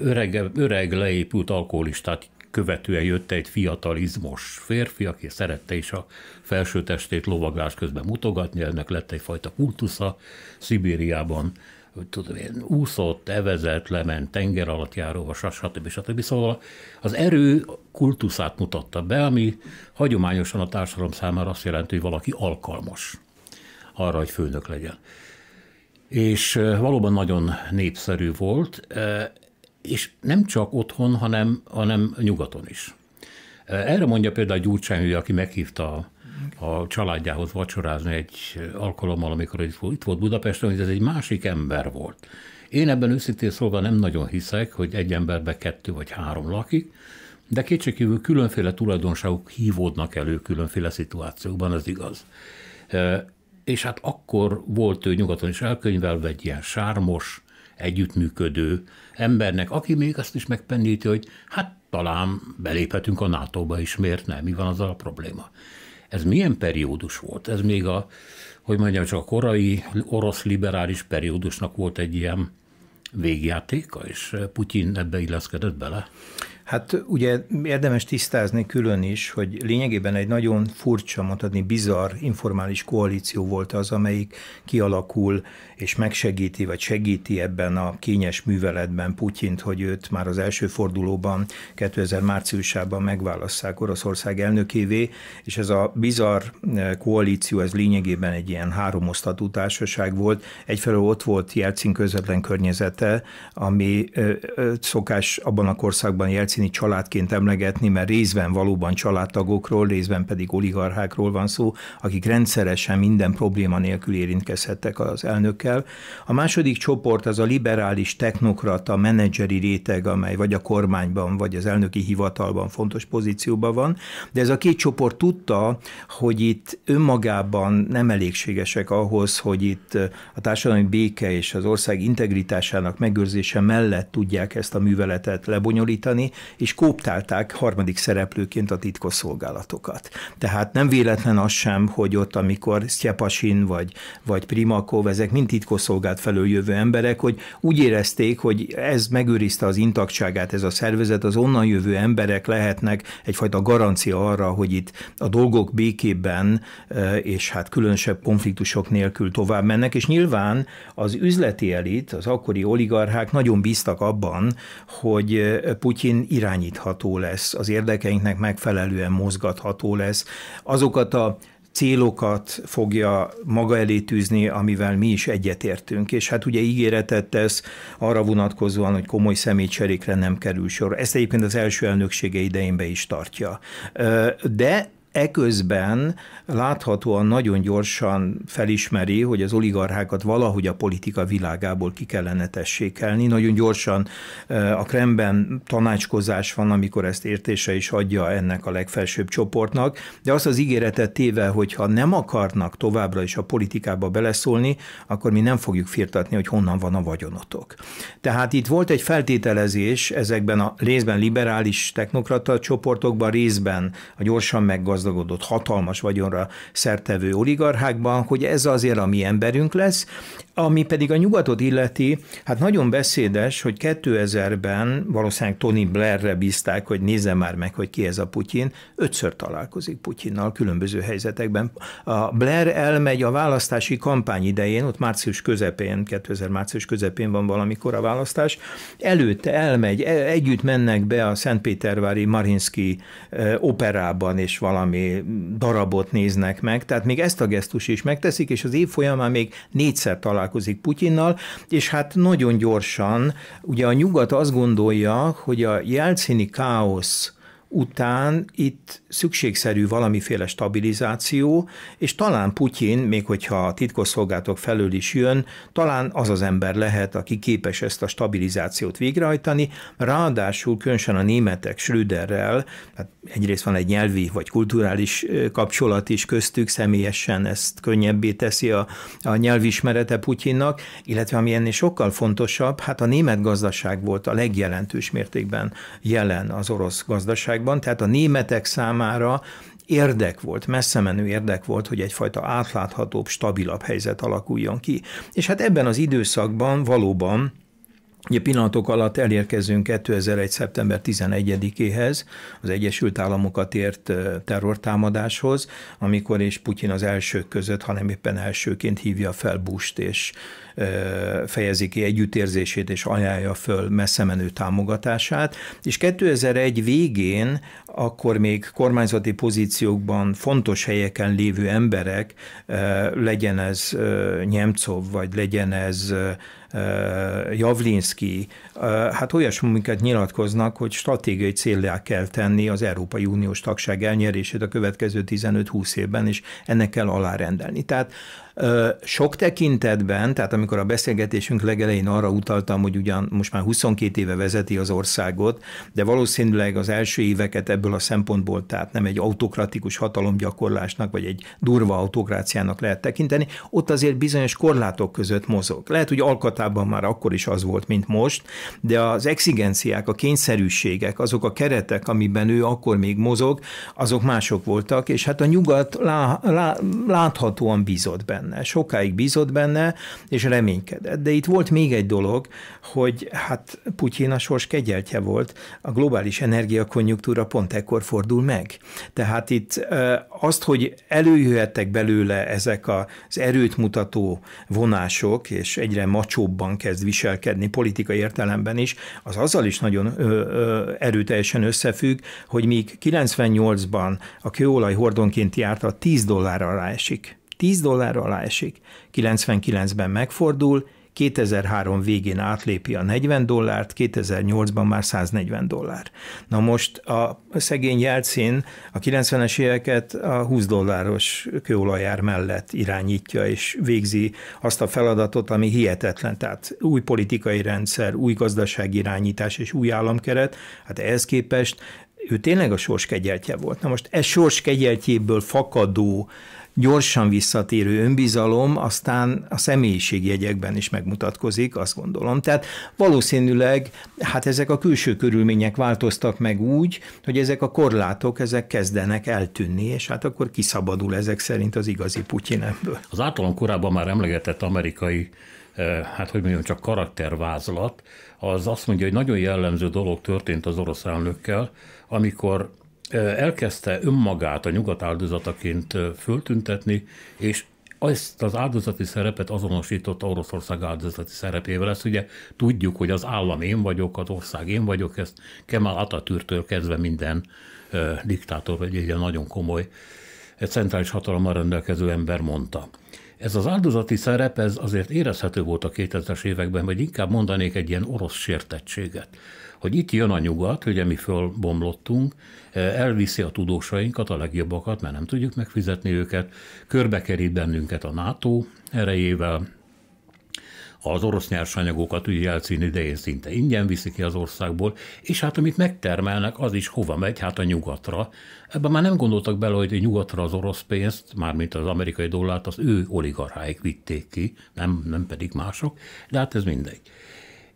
Speaker 1: öreg, öreg leépült alkoholistát követően jött egy fiatalizmos férfi, aki szerette is a felsőtestét lovaglás közben mutogatni, ennek lett egyfajta kultusza Szibériában, tudom én, úszott, evezett, lement tenger alatt járóva, stb. stb. Szóval az erő kultuszát mutatta be, ami hagyományosan a társadalom számára azt jelenti, hogy valaki alkalmas arra, hogy főnök legyen. És eh, valóban nagyon népszerű volt. Eh, és nem csak otthon, hanem, hanem nyugaton is. Erre mondja például Gyurcsány, hogy aki meghívta a családjához vacsorázni egy alkalommal, amikor itt volt Budapesten, hogy ez egy másik ember volt. Én ebben őszintén szólva nem nagyon hiszek, hogy egy emberbe kettő vagy három lakik, de kétségkívül különféle tulajdonságok hívódnak elő különféle szituációkban, az igaz. És hát akkor volt ő nyugaton is elkönyvelve egy ilyen sármos, együttműködő embernek, aki még azt is megpendíti, hogy hát talán beléphetünk a NATO-ba is, miért nem, mi van azzal a probléma. Ez milyen periódus volt? Ez még a, hogy mondjam, csak a korai orosz liberális periódusnak volt egy ilyen végjátéka, és Putyin ebbe illeszkedett bele? Hát ugye érdemes tisztázni külön is, hogy lényegében egy nagyon
Speaker 2: furcsa, mondhatni bizarr informális koalíció volt az, amelyik kialakul és megsegíti, vagy segíti ebben a kényes műveletben Putyint, hogy őt már az első fordulóban 2000 márciusában megválasszák Oroszország elnökévé, és ez a bizarr eh, koalíció, ez lényegében egy ilyen háromosztatú társaság volt. Egyfelől ott volt Jelcin közvetlen környezete, ami eh, eh, szokás abban a korszakban Jelcin valószínű családként emlegetni, mert részben valóban családtagokról, részben pedig oligarchákról van szó, akik rendszeresen minden probléma nélkül érintkezhettek az elnökkel. A második csoport az a liberális technokrata menedzseri réteg, amely vagy a kormányban, vagy az elnöki hivatalban fontos pozícióban van, de ez a két csoport tudta, hogy itt önmagában nem elégségesek ahhoz, hogy itt a társadalmi béke és az ország integritásának megőrzése mellett tudják ezt a műveletet lebonyolítani, és kóptálták harmadik szereplőként a titkosszolgálatokat. Tehát nem véletlen az sem, hogy ott, amikor Sztyepasin vagy, vagy Primakov, ezek mind titkosszolgált felől jövő emberek, hogy úgy érezték, hogy ez megőrizte az intaktságát, ez a szervezet, az onnan jövő emberek lehetnek egyfajta garancia arra, hogy itt a dolgok békében eh, és hát különösebb konfliktusok nélkül tovább mennek, és nyilván az üzleti elit, az akkori oligarchák nagyon bíztak abban, hogy eh, Putyin irányítható lesz, az érdekeinknek megfelelően mozgatható lesz. Azokat a célokat fogja maga elé tűzni, amivel mi is egyetértünk. És hát ugye ígéretet tesz arra vonatkozóan, hogy komoly személycserékre nem kerül sor. Ezt egyébként az első elnöksége idején be is tartja. De Eközben láthatóan nagyon gyorsan felismeri, hogy az oligarchákat valahogy a politika világából ki kellene tessékelni. Nagyon gyorsan a Kremben tanácskozás van, amikor ezt értése is adja ennek a legfelsőbb csoportnak, de azt az ígéretet téve, hogy ha nem akarnak továbbra is a politikába beleszólni, akkor mi nem fogjuk firtatni, hogy honnan van a vagyonotok. Tehát itt volt egy feltételezés ezekben a részben liberális technokrata csoportokban, részben a gyorsan meggazdagodó gazdagodott hatalmas vagyonra szertevő oligarchákban, hogy ez azért a mi emberünk lesz. Ami pedig a nyugatot illeti, hát nagyon beszédes, hogy 2000-ben valószínűleg Tony Blairre bízták, hogy nézze már meg, hogy ki ez a Putyin. Ötször találkozik Putyinnal különböző helyzetekben. A Blair elmegy a választási kampány idején, ott március közepén, 2000 március közepén van valamikor a választás, előtte elmegy, e-, együtt mennek be a Szentpétervári Marinsky e, operában és valami valami darabot néznek meg, tehát még ezt a gesztus is megteszik, és az év folyamán még négyszer találkozik Putyinnal, és hát nagyon gyorsan, ugye a nyugat azt gondolja, hogy a jelcini káosz, után itt szükségszerű valamiféle stabilizáció, és talán Putyin, még hogyha a titkosszolgálatok felől is jön, talán az az ember lehet, aki képes ezt a stabilizációt végrehajtani, ráadásul különösen a németek Schröderrel, hát egyrészt van egy nyelvi vagy kulturális kapcsolat is köztük, személyesen ezt könnyebbé teszi a, a nyelvismerete Putyinnak, illetve ami ennél sokkal fontosabb, hát a német gazdaság volt a legjelentős mértékben jelen az orosz gazdaság Németországban, tehát a németek számára érdek volt, messze menő érdek volt, hogy egyfajta átláthatóbb, stabilabb helyzet alakuljon ki. És hát ebben az időszakban valóban Ugye pillanatok alatt elérkezünk 2001. szeptember 11-éhez, az Egyesült Államokat ért terrortámadáshoz, amikor és Putyin az elsők között, hanem éppen elsőként hívja fel Bust, és fejezi ki együttérzését, és ajánlja föl messze menő támogatását. És 2001 végén, akkor még kormányzati pozíciókban fontos helyeken lévő emberek, legyen ez Nyemcov, vagy legyen ez Eh, Javlinski, eh, hát olyasmiket nyilatkoznak, hogy stratégiai célra kell tenni az Európai Uniós tagság elnyerését a következő 15-20 évben, és ennek kell alárendelni. Tehát sok tekintetben, tehát amikor a beszélgetésünk legelején arra utaltam, hogy ugyan most már 22 éve vezeti az országot, de valószínűleg az első éveket ebből a szempontból, tehát nem egy autokratikus hatalomgyakorlásnak, vagy egy durva autokráciának lehet tekinteni, ott azért bizonyos korlátok között mozog. Lehet, hogy alkatában már akkor is az volt, mint most, de az exigenciák, a kényszerűségek, azok a keretek, amiben ő akkor még mozog, azok mások voltak, és hát a nyugat lá, lá, láthatóan bízott benne benne, sokáig bízott benne, és reménykedett. De itt volt még egy dolog, hogy hát Putyin a sors kegyeltje volt, a globális energiakonjunktúra pont ekkor fordul meg. Tehát itt azt, hogy előjöhettek belőle ezek az erőt mutató vonások, és egyre macsóbban kezd viselkedni politikai értelemben is, az azzal is nagyon erőteljesen összefügg, hogy míg 98-ban a kőolaj hordonként járta, 10 dollár alá esik 10 dollár alá esik, 99-ben megfordul, 2003 végén átlépi a 40 dollárt, 2008-ban már 140 dollár. Na most a szegény Jelcin a 90-es éveket a 20 dolláros kőolajár mellett irányítja és végzi azt a feladatot, ami hihetetlen. Tehát új politikai rendszer, új irányítás és új államkeret, hát ehhez képest ő tényleg a sors kegyeltje volt. Na most ez sors kegyeltjéből fakadó gyorsan visszatérő önbizalom aztán a személyiségjegyekben is megmutatkozik, azt gondolom. Tehát valószínűleg hát ezek a külső körülmények változtak meg úgy, hogy ezek a korlátok, ezek kezdenek eltűnni, és hát akkor kiszabadul ezek szerint az igazi Putyin ebből.
Speaker 1: Az általam korábban már emlegetett amerikai eh, hát hogy mondjam, csak karaktervázlat, az azt mondja, hogy nagyon jellemző dolog történt az orosz elnökkel, amikor elkezdte önmagát a nyugat áldozataként föltüntetni, és ezt az áldozati szerepet azonosította Oroszország áldozati szerepével. Ezt ugye tudjuk, hogy az állam én vagyok, az ország én vagyok, ezt Kemal Atatürktől kezdve minden ö, diktátor, vagy egy nagyon komoly egy centrális hatalommal rendelkező ember mondta. Ez az áldozati szerep, ez azért érezhető volt a 2000-es években, vagy inkább mondanék egy ilyen orosz sértettséget hogy itt jön a nyugat, ugye mi fölbomlottunk, eh, elviszi a tudósainkat, a legjobbakat, mert nem tudjuk megfizetni őket, körbekerít bennünket a NATO erejével, az orosz nyersanyagokat ugye Jelcin idején szinte ingyen viszik ki az országból, és hát amit megtermelnek, az is hova megy, hát a nyugatra. Ebben már nem gondoltak bele, hogy nyugatra az orosz pénzt, mármint az amerikai dollárt, az ő oligarcháik vitték ki, nem, nem pedig mások, de hát ez mindegy.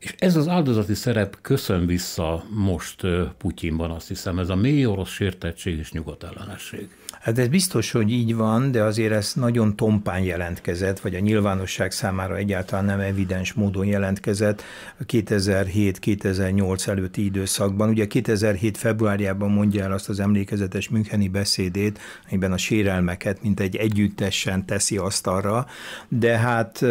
Speaker 1: És ez az áldozati szerep köszön vissza most Putyinban, azt hiszem, ez a mély orosz sértettség és nyugatellenesség. Hát ez biztos, hogy
Speaker 2: így van, de azért ez nagyon tompán jelentkezett, vagy a nyilvánosság számára egyáltalán nem evidens módon jelentkezett a 2007-2008 előtti időszakban. Ugye 2007 februárjában mondja el azt az emlékezetes Müncheni beszédét, amiben a sérelmeket, mint egy együttesen teszi asztalra, de hát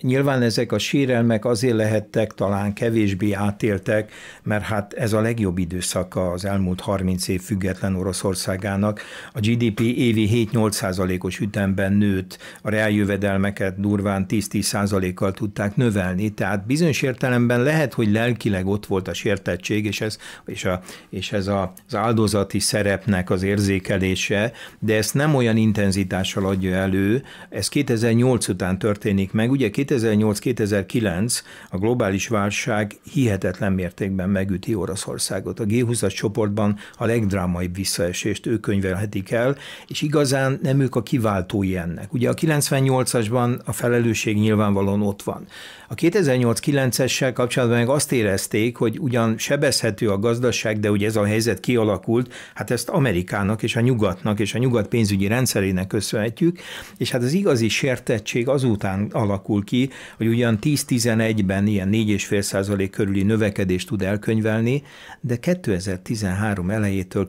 Speaker 2: nyilván ezek a sérelmek azért lehettek talán kevésbé átéltek, mert hát ez a legjobb időszaka az elmúlt 30 év független Oroszországának. A GDP évi 7-8 százalékos ütemben nőtt, a reáljövedelmeket durván 10-10 százalékkal tudták növelni, tehát bizonyos értelemben lehet, hogy lelkileg ott volt a sértettség, és ez, és a, és ez a, az áldozati szerepnek az érzékelése, de ezt nem olyan intenzitással adja elő, ez 2008 után történik meg, ugye 2008-2009 a globális válság hihetetlen mértékben megüti Oroszországot. A G20-as csoportban a legdrámaibb visszaesést ők könyvelhetik el, és igazán nem ők a kiváltói ennek. Ugye a 98-asban a felelősség nyilvánvalóan ott van. A 2008-9-essel kapcsolatban meg azt érezték, hogy ugyan sebezhető a gazdaság, de ugye ez a helyzet kialakult, hát ezt Amerikának és a nyugatnak és a nyugat pénzügyi rendszerének köszönhetjük, és hát az igazi sértettség azután alakul ki, hogy ugyan 10-11-ben ilyen 4 százalék körüli növekedést tud elkönyvelni, de 2013 elejétől,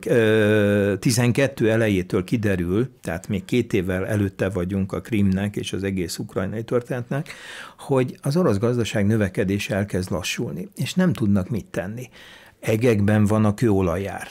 Speaker 2: 12 elejétől kiderül, tehát még két évvel előtte vagyunk a Krimnek és az egész ukrajnai történetnek, hogy az orosz gazdaság növekedése elkezd lassulni, és nem tudnak mit tenni. Egekben van a kőolajár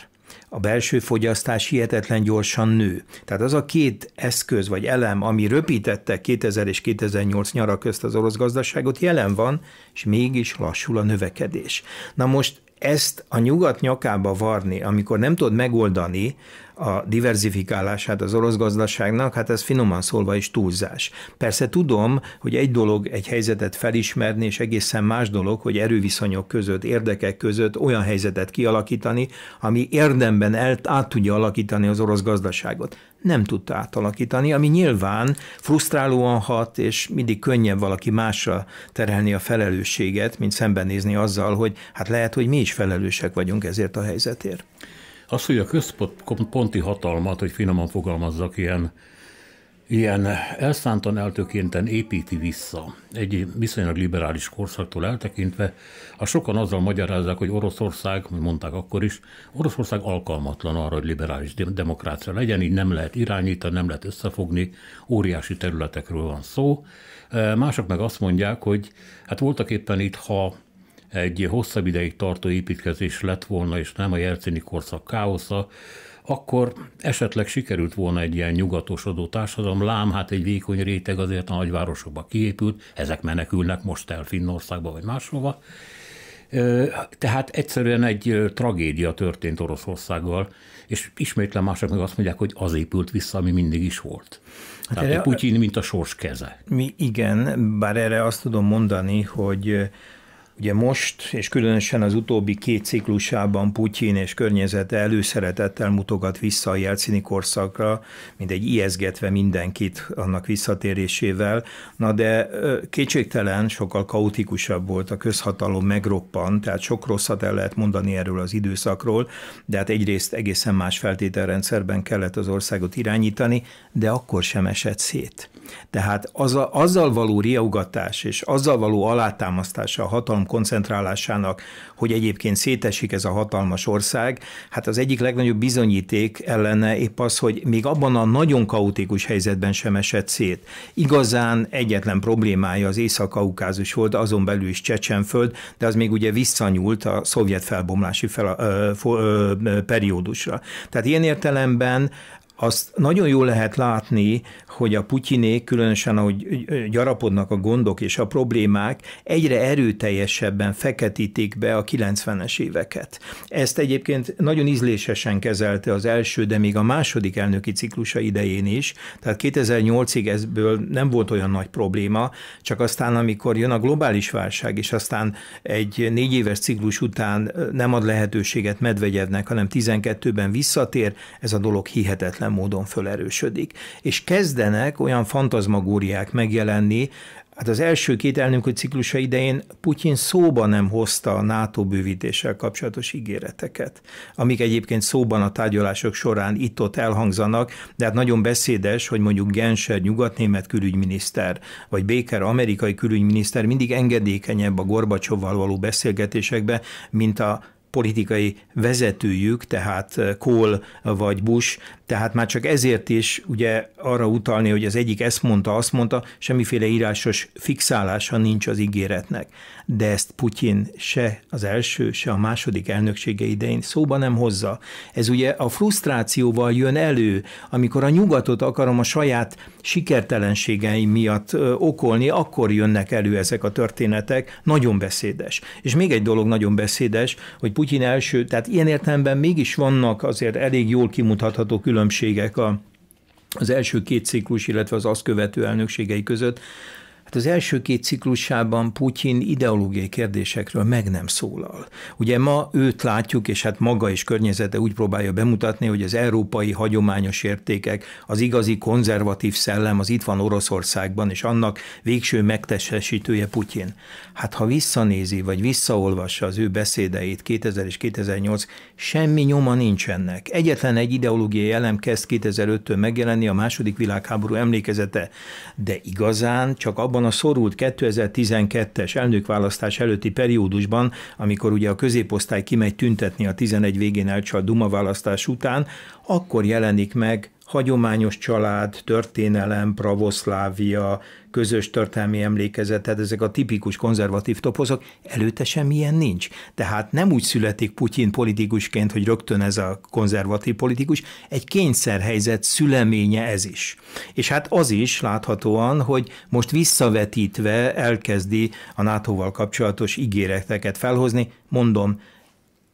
Speaker 2: a belső fogyasztás hihetetlen gyorsan nő. Tehát az a két eszköz vagy elem, ami röpítette 2000 és 2008 nyara közt az orosz gazdaságot, jelen van, és mégis lassul a növekedés. Na most ezt a nyugat nyakába varni, amikor nem tud megoldani a diverzifikálását az orosz gazdaságnak, hát ez finoman szólva is túlzás. Persze tudom, hogy egy dolog egy helyzetet felismerni, és egészen más dolog, hogy erőviszonyok között, érdekek között olyan helyzetet kialakítani, ami érdemben el, át tudja alakítani az orosz gazdaságot. Nem tudta átalakítani, ami nyilván frusztrálóan hat, és mindig könnyebb valaki másra terelni a felelősséget, mint szembenézni azzal, hogy hát lehet, hogy mi is felelősek vagyunk ezért a
Speaker 1: helyzetért. Az, hogy a központi hatalmat, hogy finoman fogalmazzak, ilyen, ilyen elszántan eltökénten építi vissza, egy viszonylag liberális korszaktól eltekintve, a sokan azzal magyarázzák, hogy Oroszország, mondták akkor is, Oroszország alkalmatlan arra, hogy liberális demokrácia legyen, így nem lehet irányítani, nem lehet összefogni, óriási területekről van szó. E, mások meg azt mondják, hogy hát voltak éppen itt, ha egy hosszabb ideig tartó építkezés lett volna, és nem a jelcini korszak káosza, akkor esetleg sikerült volna egy ilyen nyugatosodó társadalom, lám hát egy vékony réteg azért a nagyvárosokba kiépült, ezek menekülnek most el Finnországba vagy máshova. Tehát egyszerűen egy tragédia történt Oroszországgal, és ismétlen mások meg azt mondják, hogy az épült vissza, ami mindig is volt.
Speaker 2: Hát Tehát erre, Putyin,
Speaker 1: mint a sors keze.
Speaker 2: Mi igen,
Speaker 1: bár erre azt tudom mondani,
Speaker 2: hogy Ugye most, és különösen az utóbbi két ciklusában Putyin és környezete előszeretettel mutogat vissza a jelcini korszakra, mint egy ijeszgetve mindenkit annak visszatérésével. Na de kétségtelen sokkal kaotikusabb volt a közhatalom megroppan, tehát sok rosszat el lehet mondani erről az időszakról, de hát egyrészt egészen más feltételrendszerben kellett az országot irányítani, de akkor sem esett szét. Tehát az a, azzal való riaugatás és azzal való alátámasztása a hatalom koncentrálásának, hogy egyébként szétesik ez a hatalmas ország, hát az egyik legnagyobb bizonyíték ellene épp az, hogy még abban a nagyon kaotikus helyzetben sem esett szét. Igazán egyetlen problémája az Észak-Kaukázus volt, azon belül is Csecsenföld, de az még ugye visszanyúlt a szovjet felbomlási fel, ö, ö, periódusra. Tehát ilyen értelemben azt nagyon jól lehet látni, hogy a putyinék, különösen ahogy gyarapodnak a gondok és a problémák, egyre erőteljesebben feketítik be a 90-es éveket. Ezt egyébként nagyon ízlésesen kezelte az első, de még a második elnöki ciklusa idején is, tehát 2008-ig ezből nem volt olyan nagy probléma, csak aztán, amikor jön a globális válság, és aztán egy négy éves ciklus után nem ad lehetőséget Medvegyevnek, hanem 12-ben visszatér, ez a dolog hihetetlen hihetetlen módon fölerősödik. És kezdenek olyan fantazmagóriák megjelenni, Hát az első két elnök ciklusa idején Putyin szóba nem hozta a NATO bővítéssel kapcsolatos ígéreteket, amik egyébként szóban a tárgyalások során itt-ott elhangzanak, de hát nagyon beszédes, hogy mondjuk Genscher nyugatnémet külügyminiszter, vagy Baker amerikai külügyminiszter mindig engedékenyebb a Gorbacsovval való beszélgetésekbe, mint a politikai vezetőjük, tehát eh, Kohl vagy Bush, tehát már csak ezért is ugye arra utalni, hogy az egyik ezt mondta, azt mondta, semmiféle írásos fixálása nincs az ígéretnek de ezt Putyin se az első, se a második elnöksége idején szóba nem hozza. Ez ugye a frusztrációval jön elő, amikor a nyugatot akarom a saját sikertelenségeim miatt okolni, akkor jönnek elő ezek a történetek, nagyon beszédes. És még egy dolog nagyon beszédes, hogy Putyin első, tehát ilyen értelemben mégis vannak azért elég jól kimutatható különbségek a az első két ciklus, illetve az azt követő elnökségei között, Hát az első két ciklusában Putyin ideológiai kérdésekről meg nem szólal. Ugye ma őt látjuk, és hát maga és környezete úgy próbálja bemutatni, hogy az európai hagyományos értékek, az igazi konzervatív szellem az itt van Oroszországban, és annak végső megtestesítője Putyin. Hát ha visszanézi, vagy visszaolvassa az ő beszédeit 2000 és 2008, semmi nyoma nincs ennek. Egyetlen egy ideológiai elem kezd 2005-től megjelenni, a második világháború emlékezete, de igazán csak abban a szorult 2012-es elnökválasztás előtti periódusban, amikor ugye a középosztály kimegy tüntetni a 11 végén elcsalt Duma választás után, akkor jelenik meg hagyományos család, történelem, pravoszlávia, közös történelmi emlékezetet, ezek a tipikus konzervatív topozok, előtte semmilyen nincs. Tehát nem úgy születik Putyin politikusként, hogy rögtön ez a konzervatív politikus, egy kényszerhelyzet szüleménye ez is. És hát az is láthatóan, hogy most visszavetítve elkezdi a NATO-val kapcsolatos ígéreteket felhozni, mondom,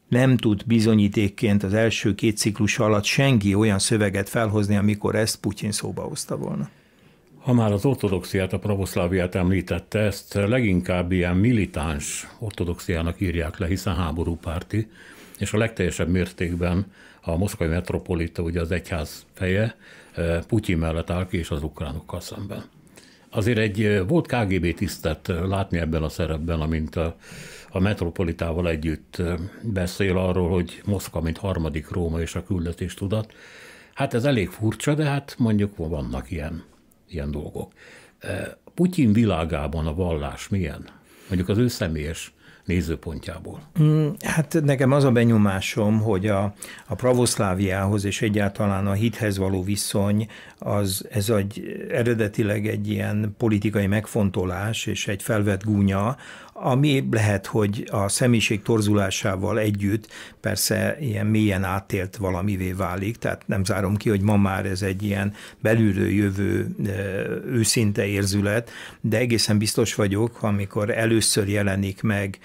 Speaker 2: nem tud bizonyítékként az első két ciklus alatt senki olyan szöveget felhozni, amikor ezt Putyin szóba hozta volna.
Speaker 1: Ha már az ortodoxiát, a pravoszláviát említette, ezt leginkább ilyen militáns ortodoxiának írják le, hiszen háborúpárti, és a legteljesebb mértékben a moszkvai metropolita, ugye az egyház feje, eh, Putyin mellett áll ki, és az ukránokkal szemben. Azért egy eh, volt KGB tisztet látni ebben a szerepben, amint a a metropolitával együtt beszél arról, hogy Moszkva, mint harmadik Róma és a küldetés tudat. Hát ez elég furcsa, de hát mondjuk vannak ilyen, ilyen dolgok. Putyin világában a vallás milyen? Mondjuk az ő személyes nézőpontjából?
Speaker 2: Mm, hát nekem az a benyomásom, hogy a, a pravoszláviához és egyáltalán a hithez való viszony, az, ez egy, eredetileg egy ilyen politikai megfontolás és egy felvett gúnya, ami lehet, hogy a személyiség torzulásával együtt persze ilyen mélyen átélt valamivé válik, tehát nem zárom ki, hogy ma már ez egy ilyen belülről jövő őszinte érzület, de egészen biztos vagyok, amikor először jelenik meg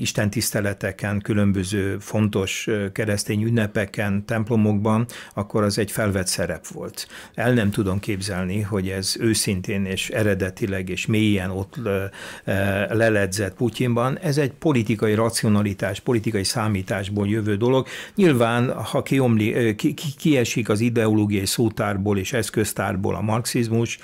Speaker 2: istentiszteleteken, különböző fontos keresztény ünnepeken, templomokban, akkor az egy felvett szerep volt. El nem tudom képzelni, hogy ez őszintén és eredetileg és mélyen ott leledzett Putyinban. Ez egy politikai racionalitás, politikai számításból jövő dolog. Nyilván, ha kiomli, ki, ki, kiesik az ideológiai szótárból és eszköztárból a marxizmus,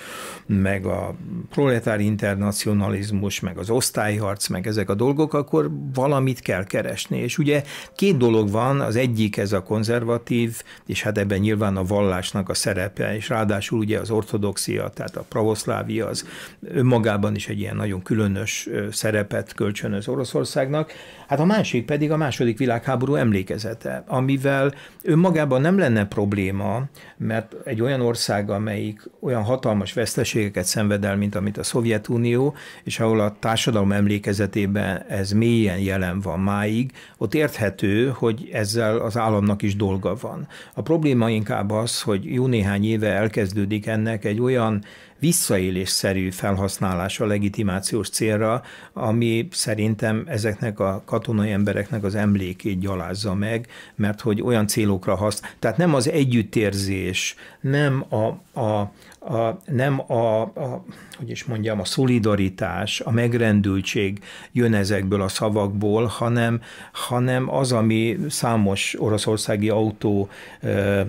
Speaker 2: meg a proletári internacionalizmus, meg az osztályharc, meg ezek a dolgok, akkor akkor valamit kell keresni. És ugye két dolog van, az egyik ez a konzervatív, és hát ebben nyilván a vallásnak a szerepe, és ráadásul ugye az ortodoxia, tehát a pravoszlávia az önmagában is egy ilyen nagyon különös szerepet kölcsönöz Oroszországnak. Hát a másik pedig a második világháború emlékezete, amivel önmagában nem lenne probléma, mert egy olyan ország, amelyik olyan hatalmas veszteségeket szenved el, mint amit a Szovjetunió, és ahol a társadalom emlékezetében ez mélyen jelen van máig, ott érthető, hogy ezzel az államnak is dolga van. A probléma inkább az, hogy jó néhány éve elkezdődik ennek egy olyan visszaélésszerű felhasználása legitimációs célra, ami szerintem ezeknek a katonai embereknek az emlékét gyalázza meg, mert hogy olyan célokra használ. Tehát nem az együttérzés, nem a, a, a, nem a, a, hogy is mondjam, a szolidaritás, a megrendültség jön ezekből a szavakból, hanem, hanem az, ami számos oroszországi autó e, e,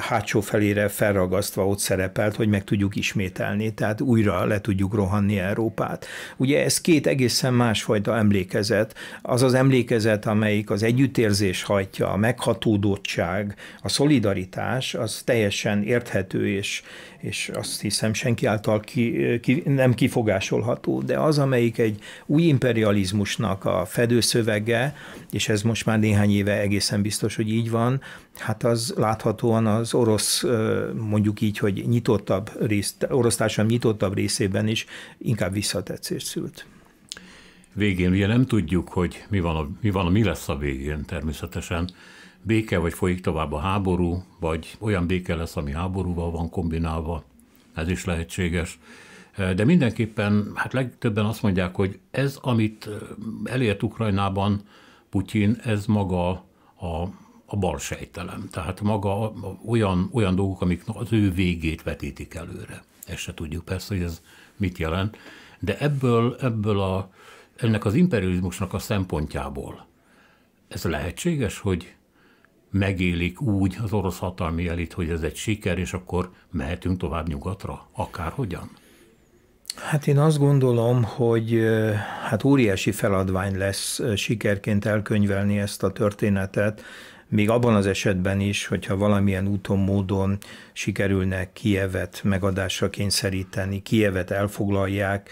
Speaker 2: hátsó felére felragasztva ott szerepelt, hogy meg tudjuk ismét ismételni, tehát újra le tudjuk rohanni Európát. Ugye ez két egészen másfajta emlékezet. Az az emlékezet, amelyik az együttérzés hajtja, a meghatódottság, a szolidaritás, az teljesen érthető és és azt hiszem senki által ki, ki, nem kifogásolható, de az, amelyik egy új imperializmusnak a fedőszövege, és ez most már néhány éve egészen biztos, hogy így van, hát az láthatóan az orosz, mondjuk így, hogy nyitottabb rész, orosz társadalom nyitottabb részében is inkább visszatetszés szült.
Speaker 1: Végén ugye nem tudjuk, hogy mi, van a, mi, van a, mi lesz a végén természetesen, béke, vagy folyik tovább a háború, vagy olyan béke lesz, ami háborúval van kombinálva, ez is lehetséges. De mindenképpen, hát legtöbben azt mondják, hogy ez, amit elért Ukrajnában Putyin, ez maga a, a sejtelem. Tehát maga olyan, olyan dolgok, amik az ő végét vetítik előre. Ezt se tudjuk persze, hogy ez mit jelent. De ebből, ebből a, ennek az imperializmusnak a szempontjából ez lehetséges, hogy megélik úgy az orosz hatalmi elit, hogy ez egy siker, és akkor mehetünk tovább nyugatra, akárhogyan?
Speaker 2: Hát én azt gondolom, hogy hát óriási feladvány lesz sikerként elkönyvelni ezt a történetet, még abban az esetben is, hogyha valamilyen úton, módon sikerülne Kievet megadásra kényszeríteni, Kievet elfoglalják,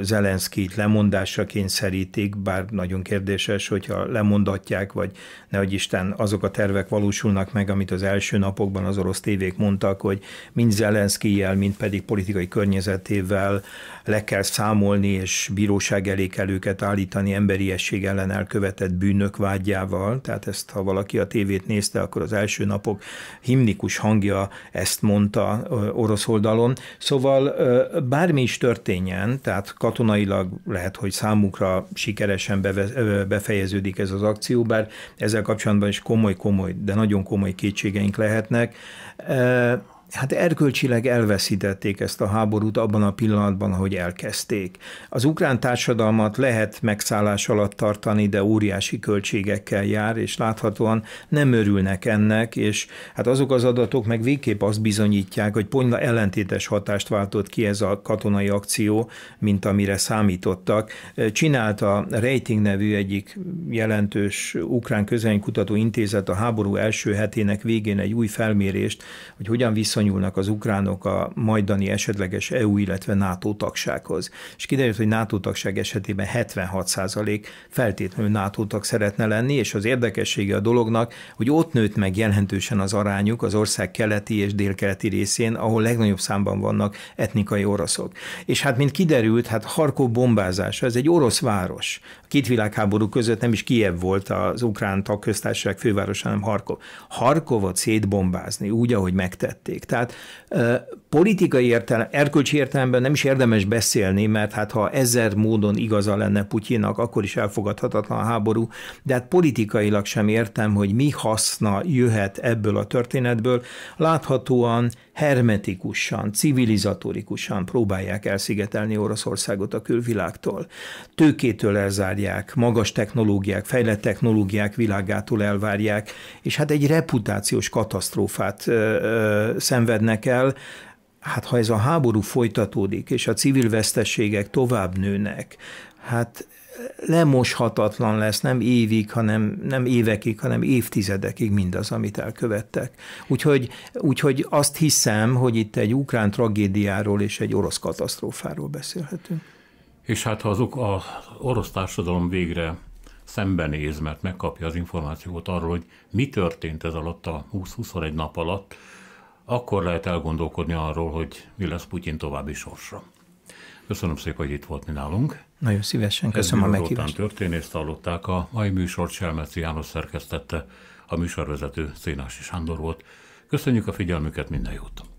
Speaker 2: Zelenszkit lemondásra kényszerítik, bár nagyon kérdéses, hogyha lemondatják, vagy nehogy Isten azok a tervek valósulnak meg, amit az első napokban az orosz tévék mondtak, hogy mind Zelenszkijel, mind pedig politikai környezetével le kell számolni, és bíróság elé kell őket állítani emberiesség ellen elkövetett bűnök vágyával, tehát ezt ha valaki valaki a tévét nézte, akkor az első napok himnikus hangja ezt mondta orosz oldalon. Szóval bármi is történjen, tehát katonailag lehet, hogy számukra sikeresen befejeződik ez az akció, bár ezzel kapcsolatban is komoly-komoly, de nagyon komoly kétségeink lehetnek hát erkölcsileg elveszítették ezt a háborút abban a pillanatban, ahogy elkezdték. Az ukrán társadalmat lehet megszállás alatt tartani, de óriási költségekkel jár, és láthatóan nem örülnek ennek, és hát azok az adatok meg végképp azt bizonyítják, hogy pont ellentétes hatást váltott ki ez a katonai akció, mint amire számítottak. Csinálta Rating nevű egyik jelentős ukrán közönkutató intézet a háború első hetének végén egy új felmérést, hogy hogyan vissza viszonyulnak az ukránok a majdani esetleges EU, illetve NATO tagsághoz. És kiderült, hogy NATO tagság esetében 76% feltétlenül NATO tag szeretne lenni, és az érdekessége a dolognak, hogy ott nőtt meg jelentősen az arányuk az ország keleti és délkeleti részén, ahol legnagyobb számban vannak etnikai oroszok. És hát, mint kiderült, hát Harkó bombázása, ez egy orosz város. A két világháború között nem is Kiev volt az ukrán tagköztársaság fővárosa, hanem Harkov. Harkovot szétbombázni úgy, ahogy megtették. Tehát politikai értelem, erkölcsi értelemben nem is érdemes beszélni, mert hát ha ezer módon igaza lenne Putyinak, akkor is elfogadhatatlan a háború, de hát politikailag sem értem, hogy mi haszna jöhet ebből a történetből. Láthatóan hermetikusan, civilizatorikusan próbálják elszigetelni Oroszországot a külvilágtól. Tőkétől elzárják, magas technológiák, fejlett technológiák világától elvárják, és hát egy reputációs katasztrófát ö, ö, szenvednek el, hát ha ez a háború folytatódik, és a civil vesztességek tovább nőnek, hát lemoshatatlan lesz nem évig, hanem nem évekig, hanem évtizedekig mindaz, amit elkövettek. Úgyhogy, úgyhogy azt hiszem, hogy itt egy ukrán tragédiáról és egy orosz katasztrófáról beszélhetünk.
Speaker 1: És hát ha az, az orosz társadalom végre szembenéz, mert megkapja az információt arról, hogy mi történt ez alatt a 20-21 nap alatt, akkor lehet elgondolkodni arról, hogy mi lesz Putyin további sorsa. Köszönöm szépen, hogy itt volt mi nálunk.
Speaker 2: Nagyon szívesen, köszönöm a meghívást.
Speaker 1: történészt hallották, a mai műsort Cselmeci János szerkesztette, a műsorvezető Szénási Sándor volt. Köszönjük a figyelmüket, minden jót!